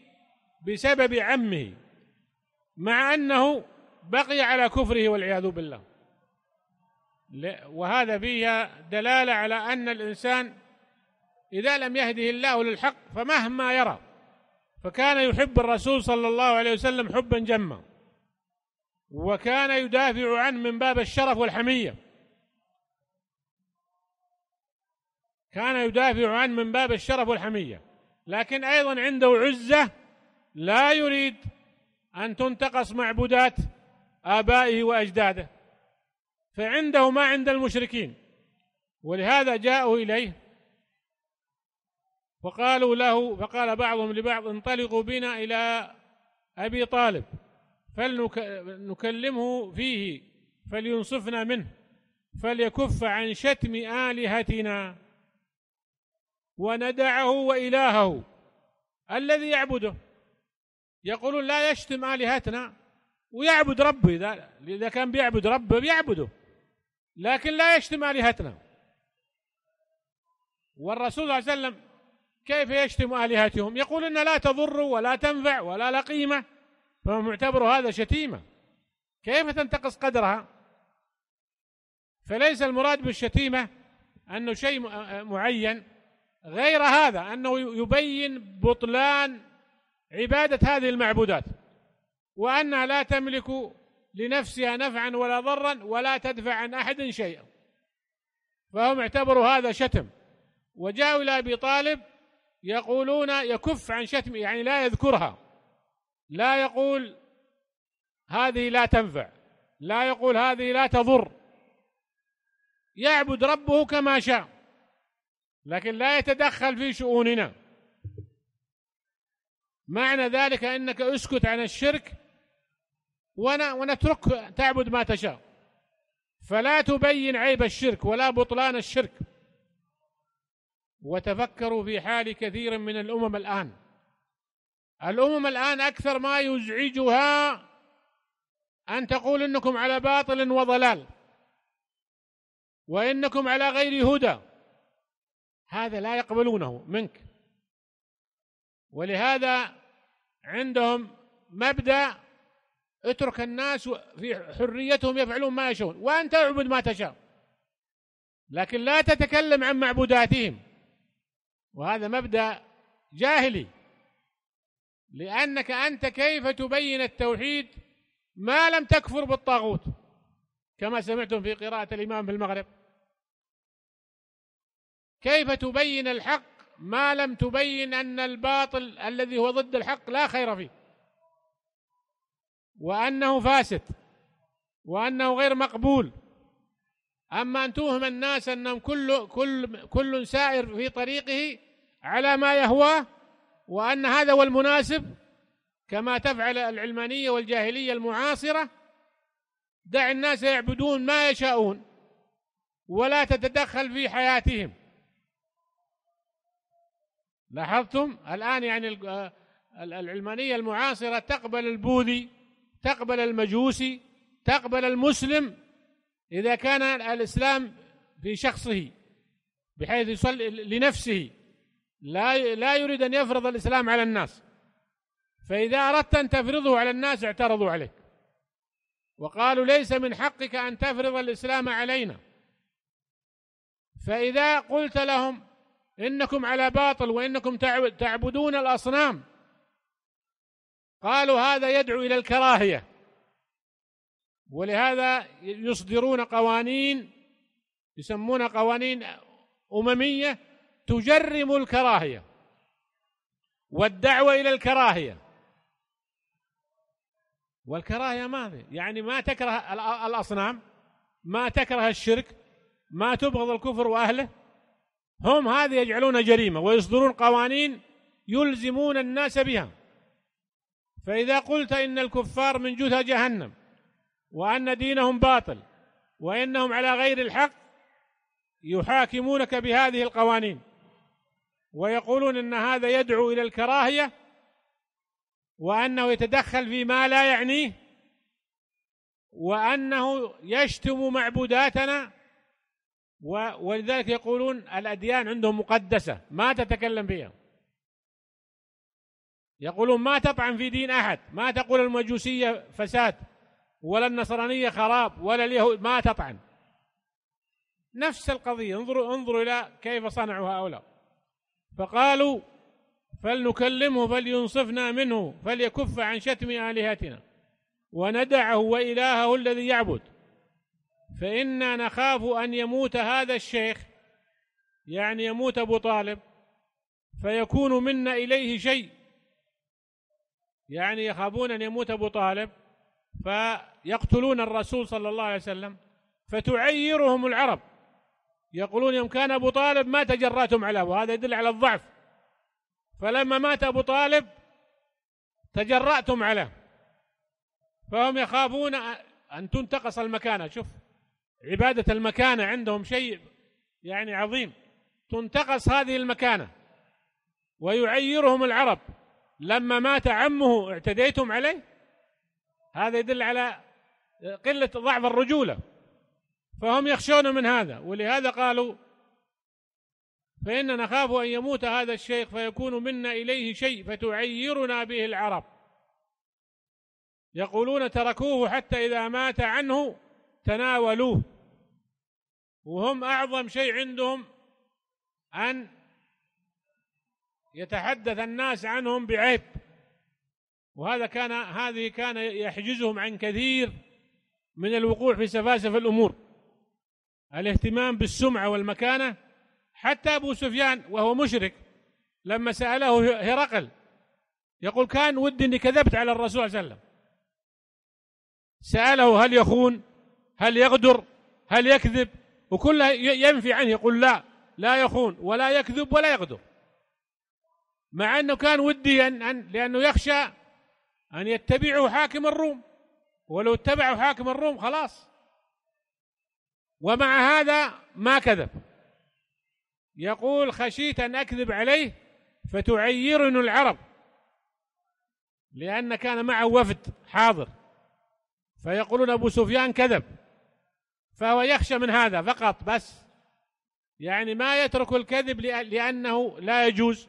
بسبب عمه مع انه بقي على كفره والعياذ بالله وهذا فيها دلاله على ان الانسان اذا لم يهده الله للحق فمهما يرى فكان يحب الرسول صلى الله عليه وسلم حبا جما وكان يدافع عنه من باب الشرف والحميه كان يدافع عنه من باب الشرف والحميه لكن ايضا عنده عزه لا يريد أن تنتقص معبودات آبائه وأجداده فعنده ما عند المشركين ولهذا جاءوا إليه فقالوا له فقال بعضهم لبعض انطلقوا بنا إلى أبي طالب فلنكلمه فيه فلينصفنا منه فليكف عن شتم آلهتنا وندعه وإلهه الذي يعبده يقولون لا يشتم آلهتنا ويعبد ربه إذا إذا كان بيعبد ربه بيعبده لكن لا يشتم آلهتنا والرسول صلى الله عليه وسلم كيف يشتم آلهتهم يقول إن لا تضر ولا تنفع ولا لا قيمة فهم يعتبروا هذا شتيمة كيف تنتقص قدرها فليس المراد بالشتيمة أنه شيء آه، معين غير هذا أنه يبين بطلان عبادة هذه المعبودات وأنها لا تملك لنفسها نفعا ولا ضرا ولا تدفع عن أحد شيئا فهم اعتبروا هذا شتم وجاءوا إلى أبي طالب يقولون يكف عن شتم يعني لا يذكرها لا يقول هذه لا تنفع لا يقول هذه لا تضر يعبد ربه كما شاء لكن لا يتدخل في شؤوننا معنى ذلك انك اسكت عن الشرك ونا ونترك تعبد ما تشاء فلا تبين عيب الشرك ولا بطلان الشرك وتفكروا في حال كثير من الامم الان الامم الان اكثر ما يزعجها ان تقول انكم على باطل وضلال وانكم على غير هدى هذا لا يقبلونه منك ولهذا عندهم مبدأ اترك الناس في حريتهم يفعلون ما يشاءون وأنت اعبد ما تشاء لكن لا تتكلم عن معبوداتهم وهذا مبدأ جاهلي لأنك أنت كيف تبين التوحيد ما لم تكفر بالطاغوت كما سمعتم في قراءة الإمام في المغرب كيف تبين الحق ما لم تبين أن الباطل الذي هو ضد الحق لا خير فيه وأنه فاسد وأنه غير مقبول أما أن توهم الناس أنهم كل كل كل سائر في طريقه على ما يهواه وأن هذا هو المناسب كما تفعل العلمانية والجاهلية المعاصرة دع الناس يعبدون ما يشاءون ولا تتدخل في حياتهم لاحظتم الآن يعني آه، العلمانية المعاصرة تقبل البوذي تقبل المجوسي تقبل المسلم إذا كان الإسلام في شخصه بحيث يصلي لنفسه لا لا يريد أن يفرض الإسلام على الناس فإذا أردت أن تفرضه على الناس اعترضوا عليك وقالوا ليس من حقك أن تفرض الإسلام علينا فإذا قلت لهم إنكم على باطل وإنكم تعبدون الأصنام قالوا هذا يدعو إلى الكراهية ولهذا يصدرون قوانين يسمون قوانين أممية تجرم الكراهية والدعوة إلى الكراهية والكراهية ما يعني ما تكره الأصنام ما تكره الشرك ما تبغض الكفر وأهله هم هذه يجعلونها جريمة ويصدرون قوانين يلزمون الناس بها فإذا قلت إن الكفار من جثة جهنم وأن دينهم باطل وإنهم على غير الحق يحاكمونك بهذه القوانين ويقولون ان هذا يدعو الى الكراهيه وانه يتدخل فيما لا يعنيه وانه يشتم معبوداتنا ولذلك يقولون الأديان عندهم مقدسة ما تتكلم فيها يقولون ما تطعن في دين أحد ما تقول المجوسية فساد ولا النصرانية خراب ولا اليهود ما تطعن نفس القضية انظروا انظروا إلى كيف صنعوا هؤلاء فقالوا فلنكلمه فلينصفنا منه فليكف عن شتم آلهتنا وندعه وإلهه الذي يعبد فإنا نخاف أن يموت هذا الشيخ يعني يموت أبو طالب فيكون منا إليه شيء يعني يخافون أن يموت أبو طالب فيقتلون الرسول صلى الله عليه وسلم فتعيرهم العرب يقولون يوم كان أبو طالب ما تجرأتم عليه وهذا يدل على الضعف فلما مات أبو طالب تجرأتم عليه فهم يخافون أن تنتقص المكانة شوف عبادة المكانة عندهم شيء يعني عظيم تنتقص هذه المكانة ويعيرهم العرب لما مات عمه اعتديتم عليه هذا يدل على قلة ضعف الرجولة فهم يخشون من هذا ولهذا قالوا فإننا نخاف أن يموت هذا الشيخ فيكون منا إليه شيء فتعيرنا به العرب يقولون تركوه حتى إذا مات عنه تناولوه وهم أعظم شيء عندهم أن يتحدث الناس عنهم بعيب وهذا كان هذه كان يحجزهم عن كثير من الوقوع في سفاسف الأمور الاهتمام بالسمعة والمكانة حتى أبو سفيان وهو مشرك لما سأله هرقل يقول كان ودي أني كذبت على الرسول صلى الله عليه وسلم سأله هل يخون هل يغدر هل يكذب وكل ينفي عنه يقول لا لا يخون ولا يكذب ولا يغدر مع أنه كان ودي أن لأنه يخشى أن يتبعه حاكم الروم ولو اتبعوا حاكم الروم خلاص ومع هذا ما كذب يقول خشيت أن أكذب عليه فتعيرني العرب لأن كان معه وفد حاضر فيقولون أبو سفيان كذب فهو يخشى من هذا فقط بس يعني ما يترك الكذب لأنه لا يجوز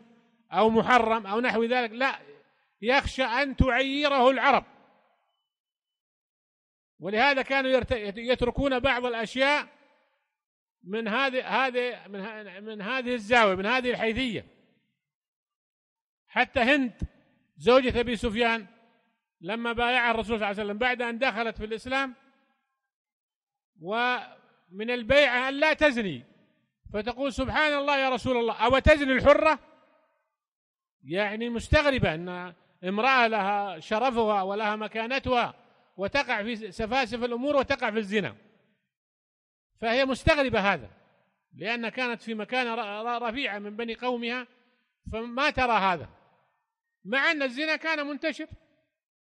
أو محرم أو نحو ذلك لا يخشى أن تعيره العرب ولهذا كانوا يتركون بعض الأشياء من هذه هذه من هذه الزاوية من هذه الحيثية حتى هند زوجة أبي سفيان لما بايع الرسول صلى الله عليه وسلم بعد أن دخلت في الإسلام ومن البيعة أن لا تزني فتقول سبحان الله يا رسول الله أو تزني الحرة يعني مستغربة أن امرأة لها شرفها ولها مكانتها وتقع في سفاسف الأمور وتقع في الزنا فهي مستغربة هذا لأن كانت في مكانة رفيعة من بني قومها فما ترى هذا مع أن الزنا كان منتشر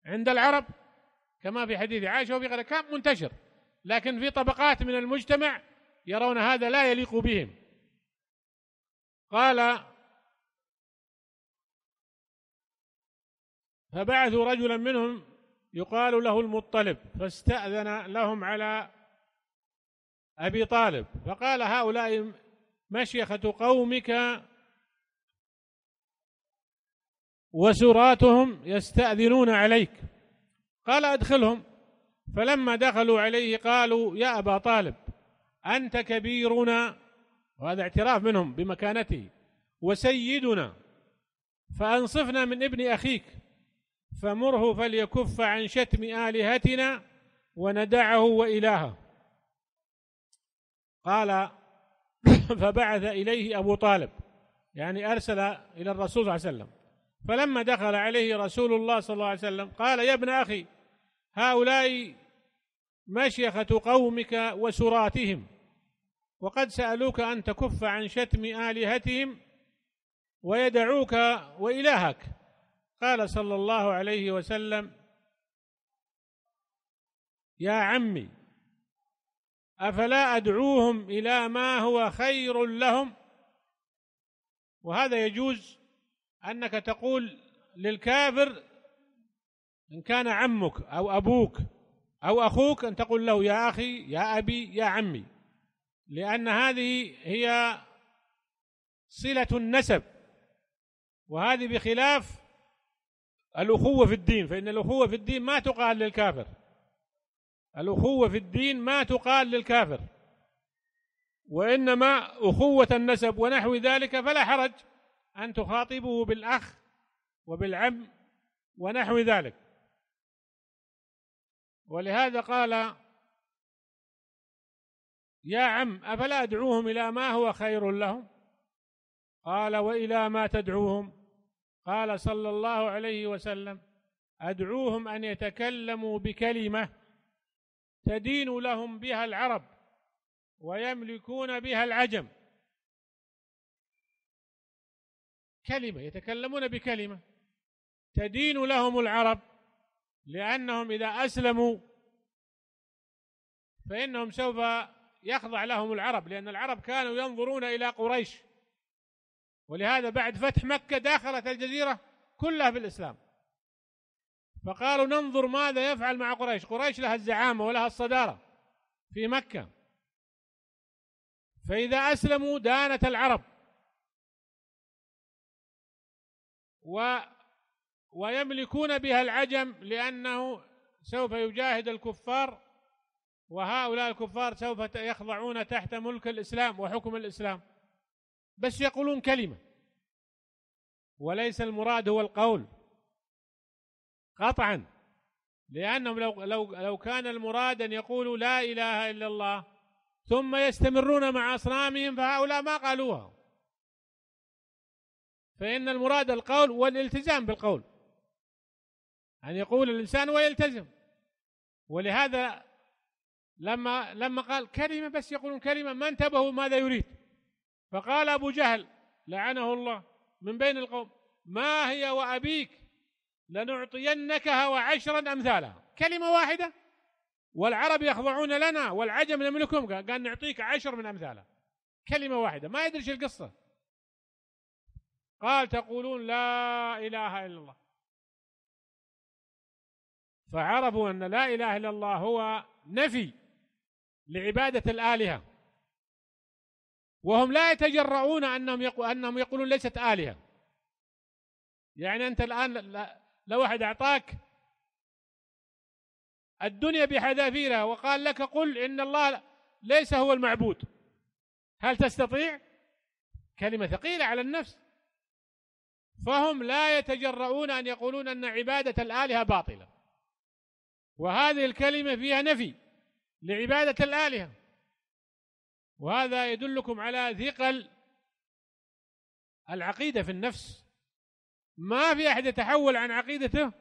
عند العرب كما في حديث عائشة وفي غيرها كان منتشر لكن في طبقات من المجتمع يرون هذا لا يليق بهم قال فبعثوا رجلا منهم يقال له المطلب فاستأذن لهم على أبي طالب فقال هؤلاء مشيخة قومك وسراتهم يستأذنون عليك قال أدخلهم فلما دخلوا عليه قالوا يا أبا طالب أنت كبيرنا وهذا اعتراف منهم بمكانته وسيدنا فأنصفنا من ابن أخيك فمره فليكف عن شتم آلهتنا وندعه وإلهه قال فبعث إليه أبو طالب يعني أرسل إلى الرسول صلى الله عليه وسلم فلما دخل عليه رسول الله صلى الله عليه وسلم قال يا ابن أخي هؤلاء مشيخة قومك وسراتهم وقد سألوك أن تكف عن شتم آلهتهم ويدعوك وإلهك قال صلى الله عليه وسلم يا عمي أفلا أدعوهم إلى ما هو خير لهم وهذا يجوز أنك تقول للكافر إن كان عمك أو أبوك أو أخوك أن تقول له يا أخي يا أبي يا عمي لأن هذه هي صلة النسب وهذه بخلاف الأخوة في الدين فإن الأخوة في الدين ما تقال للكافر الأخوة في الدين ما تقال للكافر وإنما أخوة النسب ونحو ذلك فلا حرج أن تخاطبه بالأخ وبالعم ونحو ذلك ولهذا قال يا عم أفلا أدعوهم إلى ما هو خير لهم قال وإلى ما تدعوهم قال صلى الله عليه وسلم أدعوهم أن يتكلموا بكلمة تدين لهم بها العرب ويملكون بها العجم كلمة يتكلمون بكلمة تدين لهم العرب لأنهم إذا أسلموا فإنهم سوف يخضع لهم العرب لأن العرب كانوا ينظرون إلى قريش ولهذا بعد فتح مكة داخلت الجزيرة كلها في الإسلام فقالوا ننظر ماذا يفعل مع قريش قريش لها الزعامة ولها الصدارة في مكة فإذا أسلموا دانت العرب و ويملكون بها العجم لأنه سوف يجاهد الكفار وهؤلاء الكفار سوف يخضعون تحت ملك الإسلام وحكم الإسلام بس يقولون كلمة وليس المراد هو القول قطعا لأنهم لو, لو, لو كان المراد أن يقولوا لا إله إلا الله ثم يستمرون مع أصنامهم فهؤلاء ما قالوها فإن المراد القول والالتزام بالقول أن يقول الإنسان ويلتزم ولهذا لما لما قال كلمة بس يقولون كلمة ما انتبهوا ماذا يريد فقال أبو جهل لعنه الله من بين القوم ما هي وأبيك لنعطينكها وعشرا أمثالها كلمة واحدة والعرب يخضعون لنا والعجم نملكهم قال نعطيك عشر من أمثالها كلمة واحدة ما يدري القصة قال تقولون لا إله إلا الله فعرفوا أن لا إله إلا الله هو نفي لعبادة الآلهة وهم لا يتجرؤون أنهم يقو أنهم يقولون ليست آلهة يعني أنت الآن لو أحد أعطاك الدنيا بحذافيرها وقال لك قل إن الله ليس هو المعبود هل تستطيع كلمة ثقيلة على النفس فهم لا يتجرؤون أن يقولون أن عبادة الآلهة باطلة وهذه الكلمة فيها نفي لعبادة الآلهة وهذا يدلكم على ثقل العقيدة في النفس ما في أحد يتحول عن عقيدته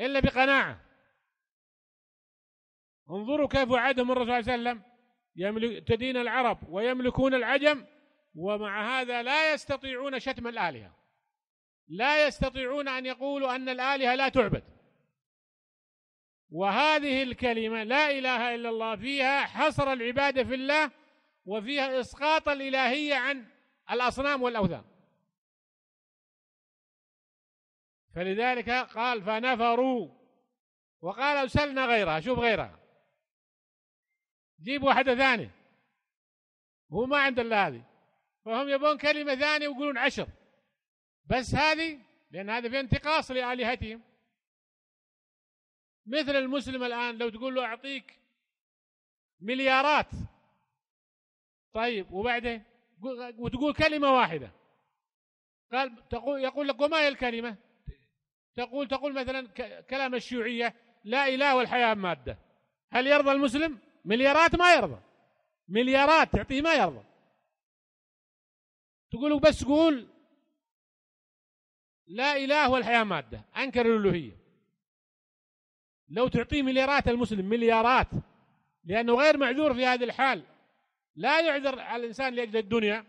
إلا بقناعة انظروا كيف وعدهم الرسول صلى الله عليه وسلم يملك تدين العرب ويملكون العجم ومع هذا لا يستطيعون شتم الآلهة لا يستطيعون أن يقولوا أن الآلهة لا تعبد وهذه الكلمة لا إله إلا الله فيها حصر العبادة في الله وفيها إسقاط الإلهية عن الأصنام والأوثان فلذلك قال فنفروا وقال أرسلنا غيرها شوف غيرها جيب واحدة ثانية هو ما عنده إلا هذه فهم يبون كلمة ثانية ويقولون عشر بس هذه لأن هذا في انتقاص لآلهتهم مثل المسلم الآن لو تقول له أعطيك مليارات طيب وبعدين وتقول كلمة واحدة قال تقول يقول لك وما هي الكلمة تقول تقول مثلا كلام الشيوعية لا إله والحياة مادة هل يرضى المسلم مليارات ما يرضى مليارات تعطيه ما يرضى تقول بس قول لا إله والحياة مادة أنكر الألوهية لو تعطيه مليارات المسلم مليارات لأنه غير معذور في هذه الحال لا يعذر على الإنسان لأجل الدنيا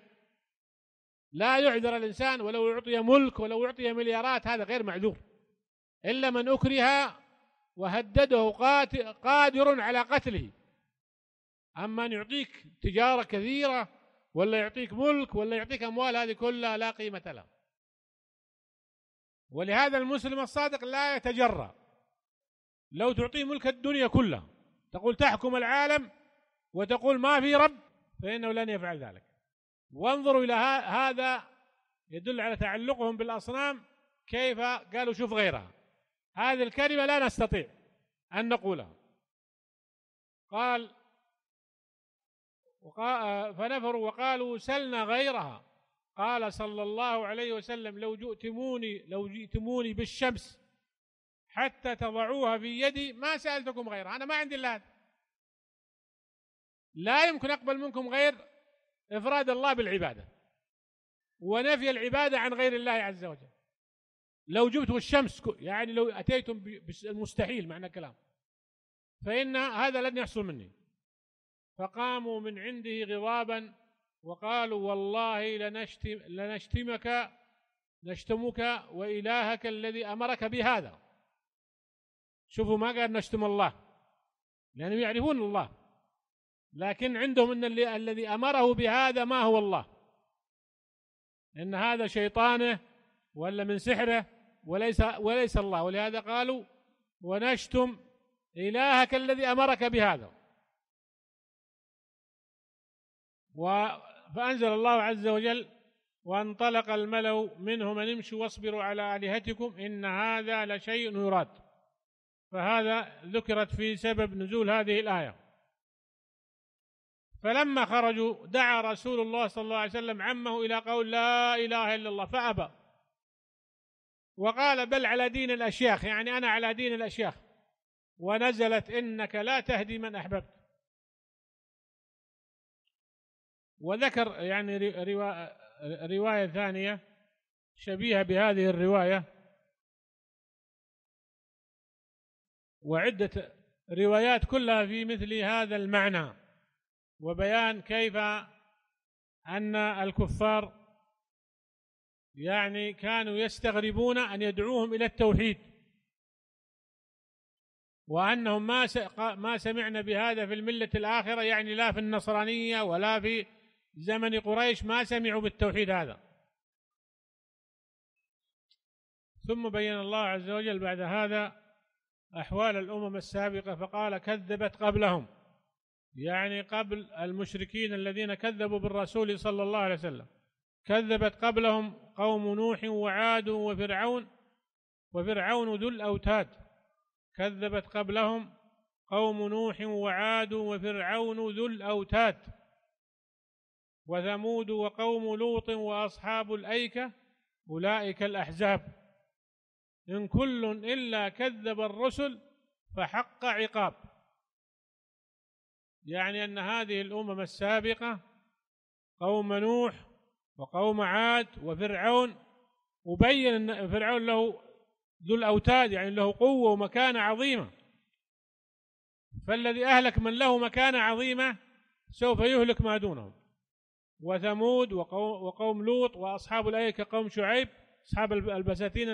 لا يعذر الإنسان ولو أعطي ملك ولو أعطي مليارات هذا غير معذور إلا من أكره وهدده قادر على قتله أما أن يعطيك تجارة كثيرة ولا يعطيك ملك ولا يعطيك أموال هذه كلها لا قيمة لها ولهذا المسلم الصادق لا يتجرأ لو تعطيه ملك الدنيا كلها تقول تحكم العالم وتقول ما في رب فإنه لن يفعل ذلك وانظروا إلى هذا يدل على تعلقهم بالأصنام كيف قالوا شوف غيرها هذه الكلمة لا نستطيع أن نقولها قال فنفروا وقالوا سلنا غيرها قال صلى الله عليه وسلم لو جئتموني لو جئتموني بالشمس حتى تضعوها في يدي ما سألتكم غيرها أنا ما عندي إلا هذا لا يمكن أقبل منكم غير إفراد الله بالعبادة ونفي العبادة عن غير الله عز وجل لو جبتوا الشمس يعني لو أتيتم بالمستحيل معنى كلام فإن هذا لن يحصل مني فقاموا من عنده غضابا وقالوا والله لنشتم لنشتمك نشتمك وإلهك الذي أمرك بهذا شوفوا ما قال نشتم الله لأنهم يعرفون الله لكن عندهم أن اللي الذي أمره بهذا ما هو الله إن هذا شيطانه ولا من سحره وليس وليس الله ولهذا قالوا ونشتم إلهك الذي أمرك بهذا و فأنزل الله عز وجل وانطلق الملأ منهم ان امشوا واصبروا على آلهتكم إن هذا لشيء يراد فهذا ذكرت في سبب نزول هذه الآية فلما خرجوا دعا رسول الله صلى الله عليه وسلم عمه إلى قول لا إله إلا الله فأبى وقال بل على دين الأشياخ يعني أنا على دين الأشياخ ونزلت إنك لا تهدي من أحببت وذكر يعني رواية ثانية شبيهة بهذه الرواية وعدة روايات كلها في مثل هذا المعنى وبيان كيف أن الكفار يعني كانوا يستغربون أن يدعوهم إلى التوحيد وأنهم ما ما سمعنا بهذا في الملة الآخرة يعني لا في النصرانية ولا في زمن قريش ما سمعوا بالتوحيد هذا ثم بين الله عز وجل بعد هذا أحوال الأمم السابقة فقال كذبت قبلهم يعني قبل المشركين الذين كذبوا بالرسول صلى الله عليه وسلم كذبت قبلهم قوم نوح وعاد وفرعون وفرعون ذو الأوتاد كذبت قبلهم قوم نوح وعاد وفرعون ذو الأوتاد وثمود وقوم لوط وأصحاب الأيكة أولئك الأحزاب إن كل إلا كذب الرسل فحق عقاب يعني أن هذه الأمم السابقة قوم نوح وقوم عاد وفرعون وبين أن فرعون له ذو الأوتاد يعني له قوة ومكانة عظيمة فالذي أهلك من له مكانة عظيمة سوف يهلك ما دونهم وثمود وقوم لوط وأصحاب الأيكة قوم شعيب أصحاب البساتين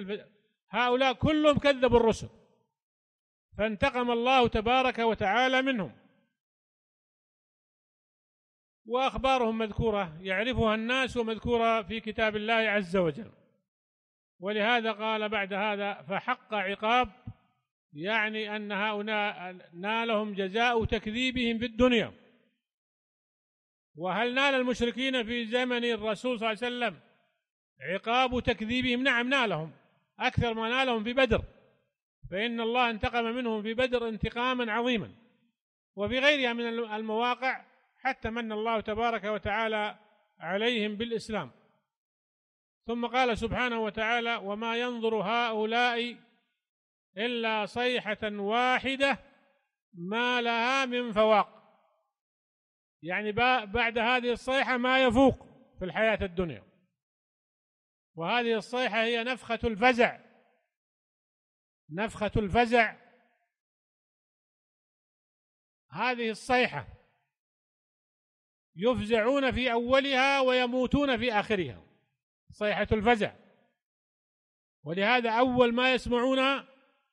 هؤلاء كلهم كذبوا الرسل فانتقم الله تبارك وتعالى منهم واخبارهم مذكوره يعرفها الناس ومذكوره في كتاب الله عز وجل ولهذا قال بعد هذا فحق عقاب يعني ان هؤلاء نالهم جزاء تكذيبهم في الدنيا وهل نال المشركين في زمن الرسول صلى الله عليه وسلم عقاب تكذيبهم نعم نالهم أكثر ما نالهم في بدر فإن الله انتقم منهم في بدر انتقاما عظيما وفي غيرها من المواقع حتى من الله تبارك وتعالى عليهم بالإسلام ثم قال سبحانه وتعالى وما ينظر هؤلاء إلا صيحة واحدة ما لها من فواق يعني بعد هذه الصيحة ما يفوق في الحياة الدنيا وهذه الصيحة هي نفخة الفزع نفخة الفزع هذه الصيحة يفزعون في أولها ويموتون في آخرها صيحة الفزع ولهذا أول ما يسمعون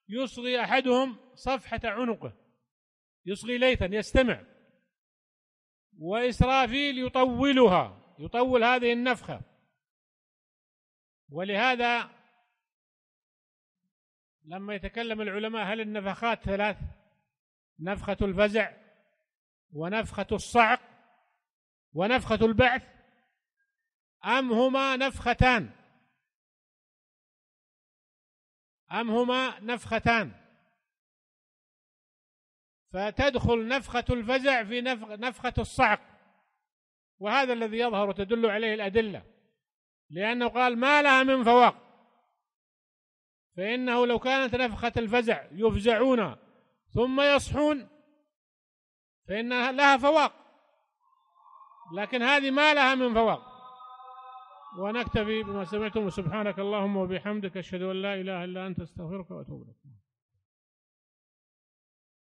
يصغي أحدهم صفحة عنقه يصغي ليثا يستمع وإسرافيل يطولها يطول هذه النفخة ولهذا لما يتكلم العلماء هل النفخات ثلاث نفخة الفزع ونفخة الصعق ونفخة البعث أم هما نفختان أم هما نفختان فتدخل نفخة الفزع في نفخة الصعق وهذا الذي يظهر تدل عليه الأدلة لأنه قال ما لها من فواق فإنه لو كانت نفخة الفزع يفزعون ثم يصحون فإنها لها فواق لكن هذه ما لها من فواق ونكتفي بما سمعتم سبحانك اللهم وبحمدك أشهد أن لا إله إلا أنت أستغفرك وأتوب إليك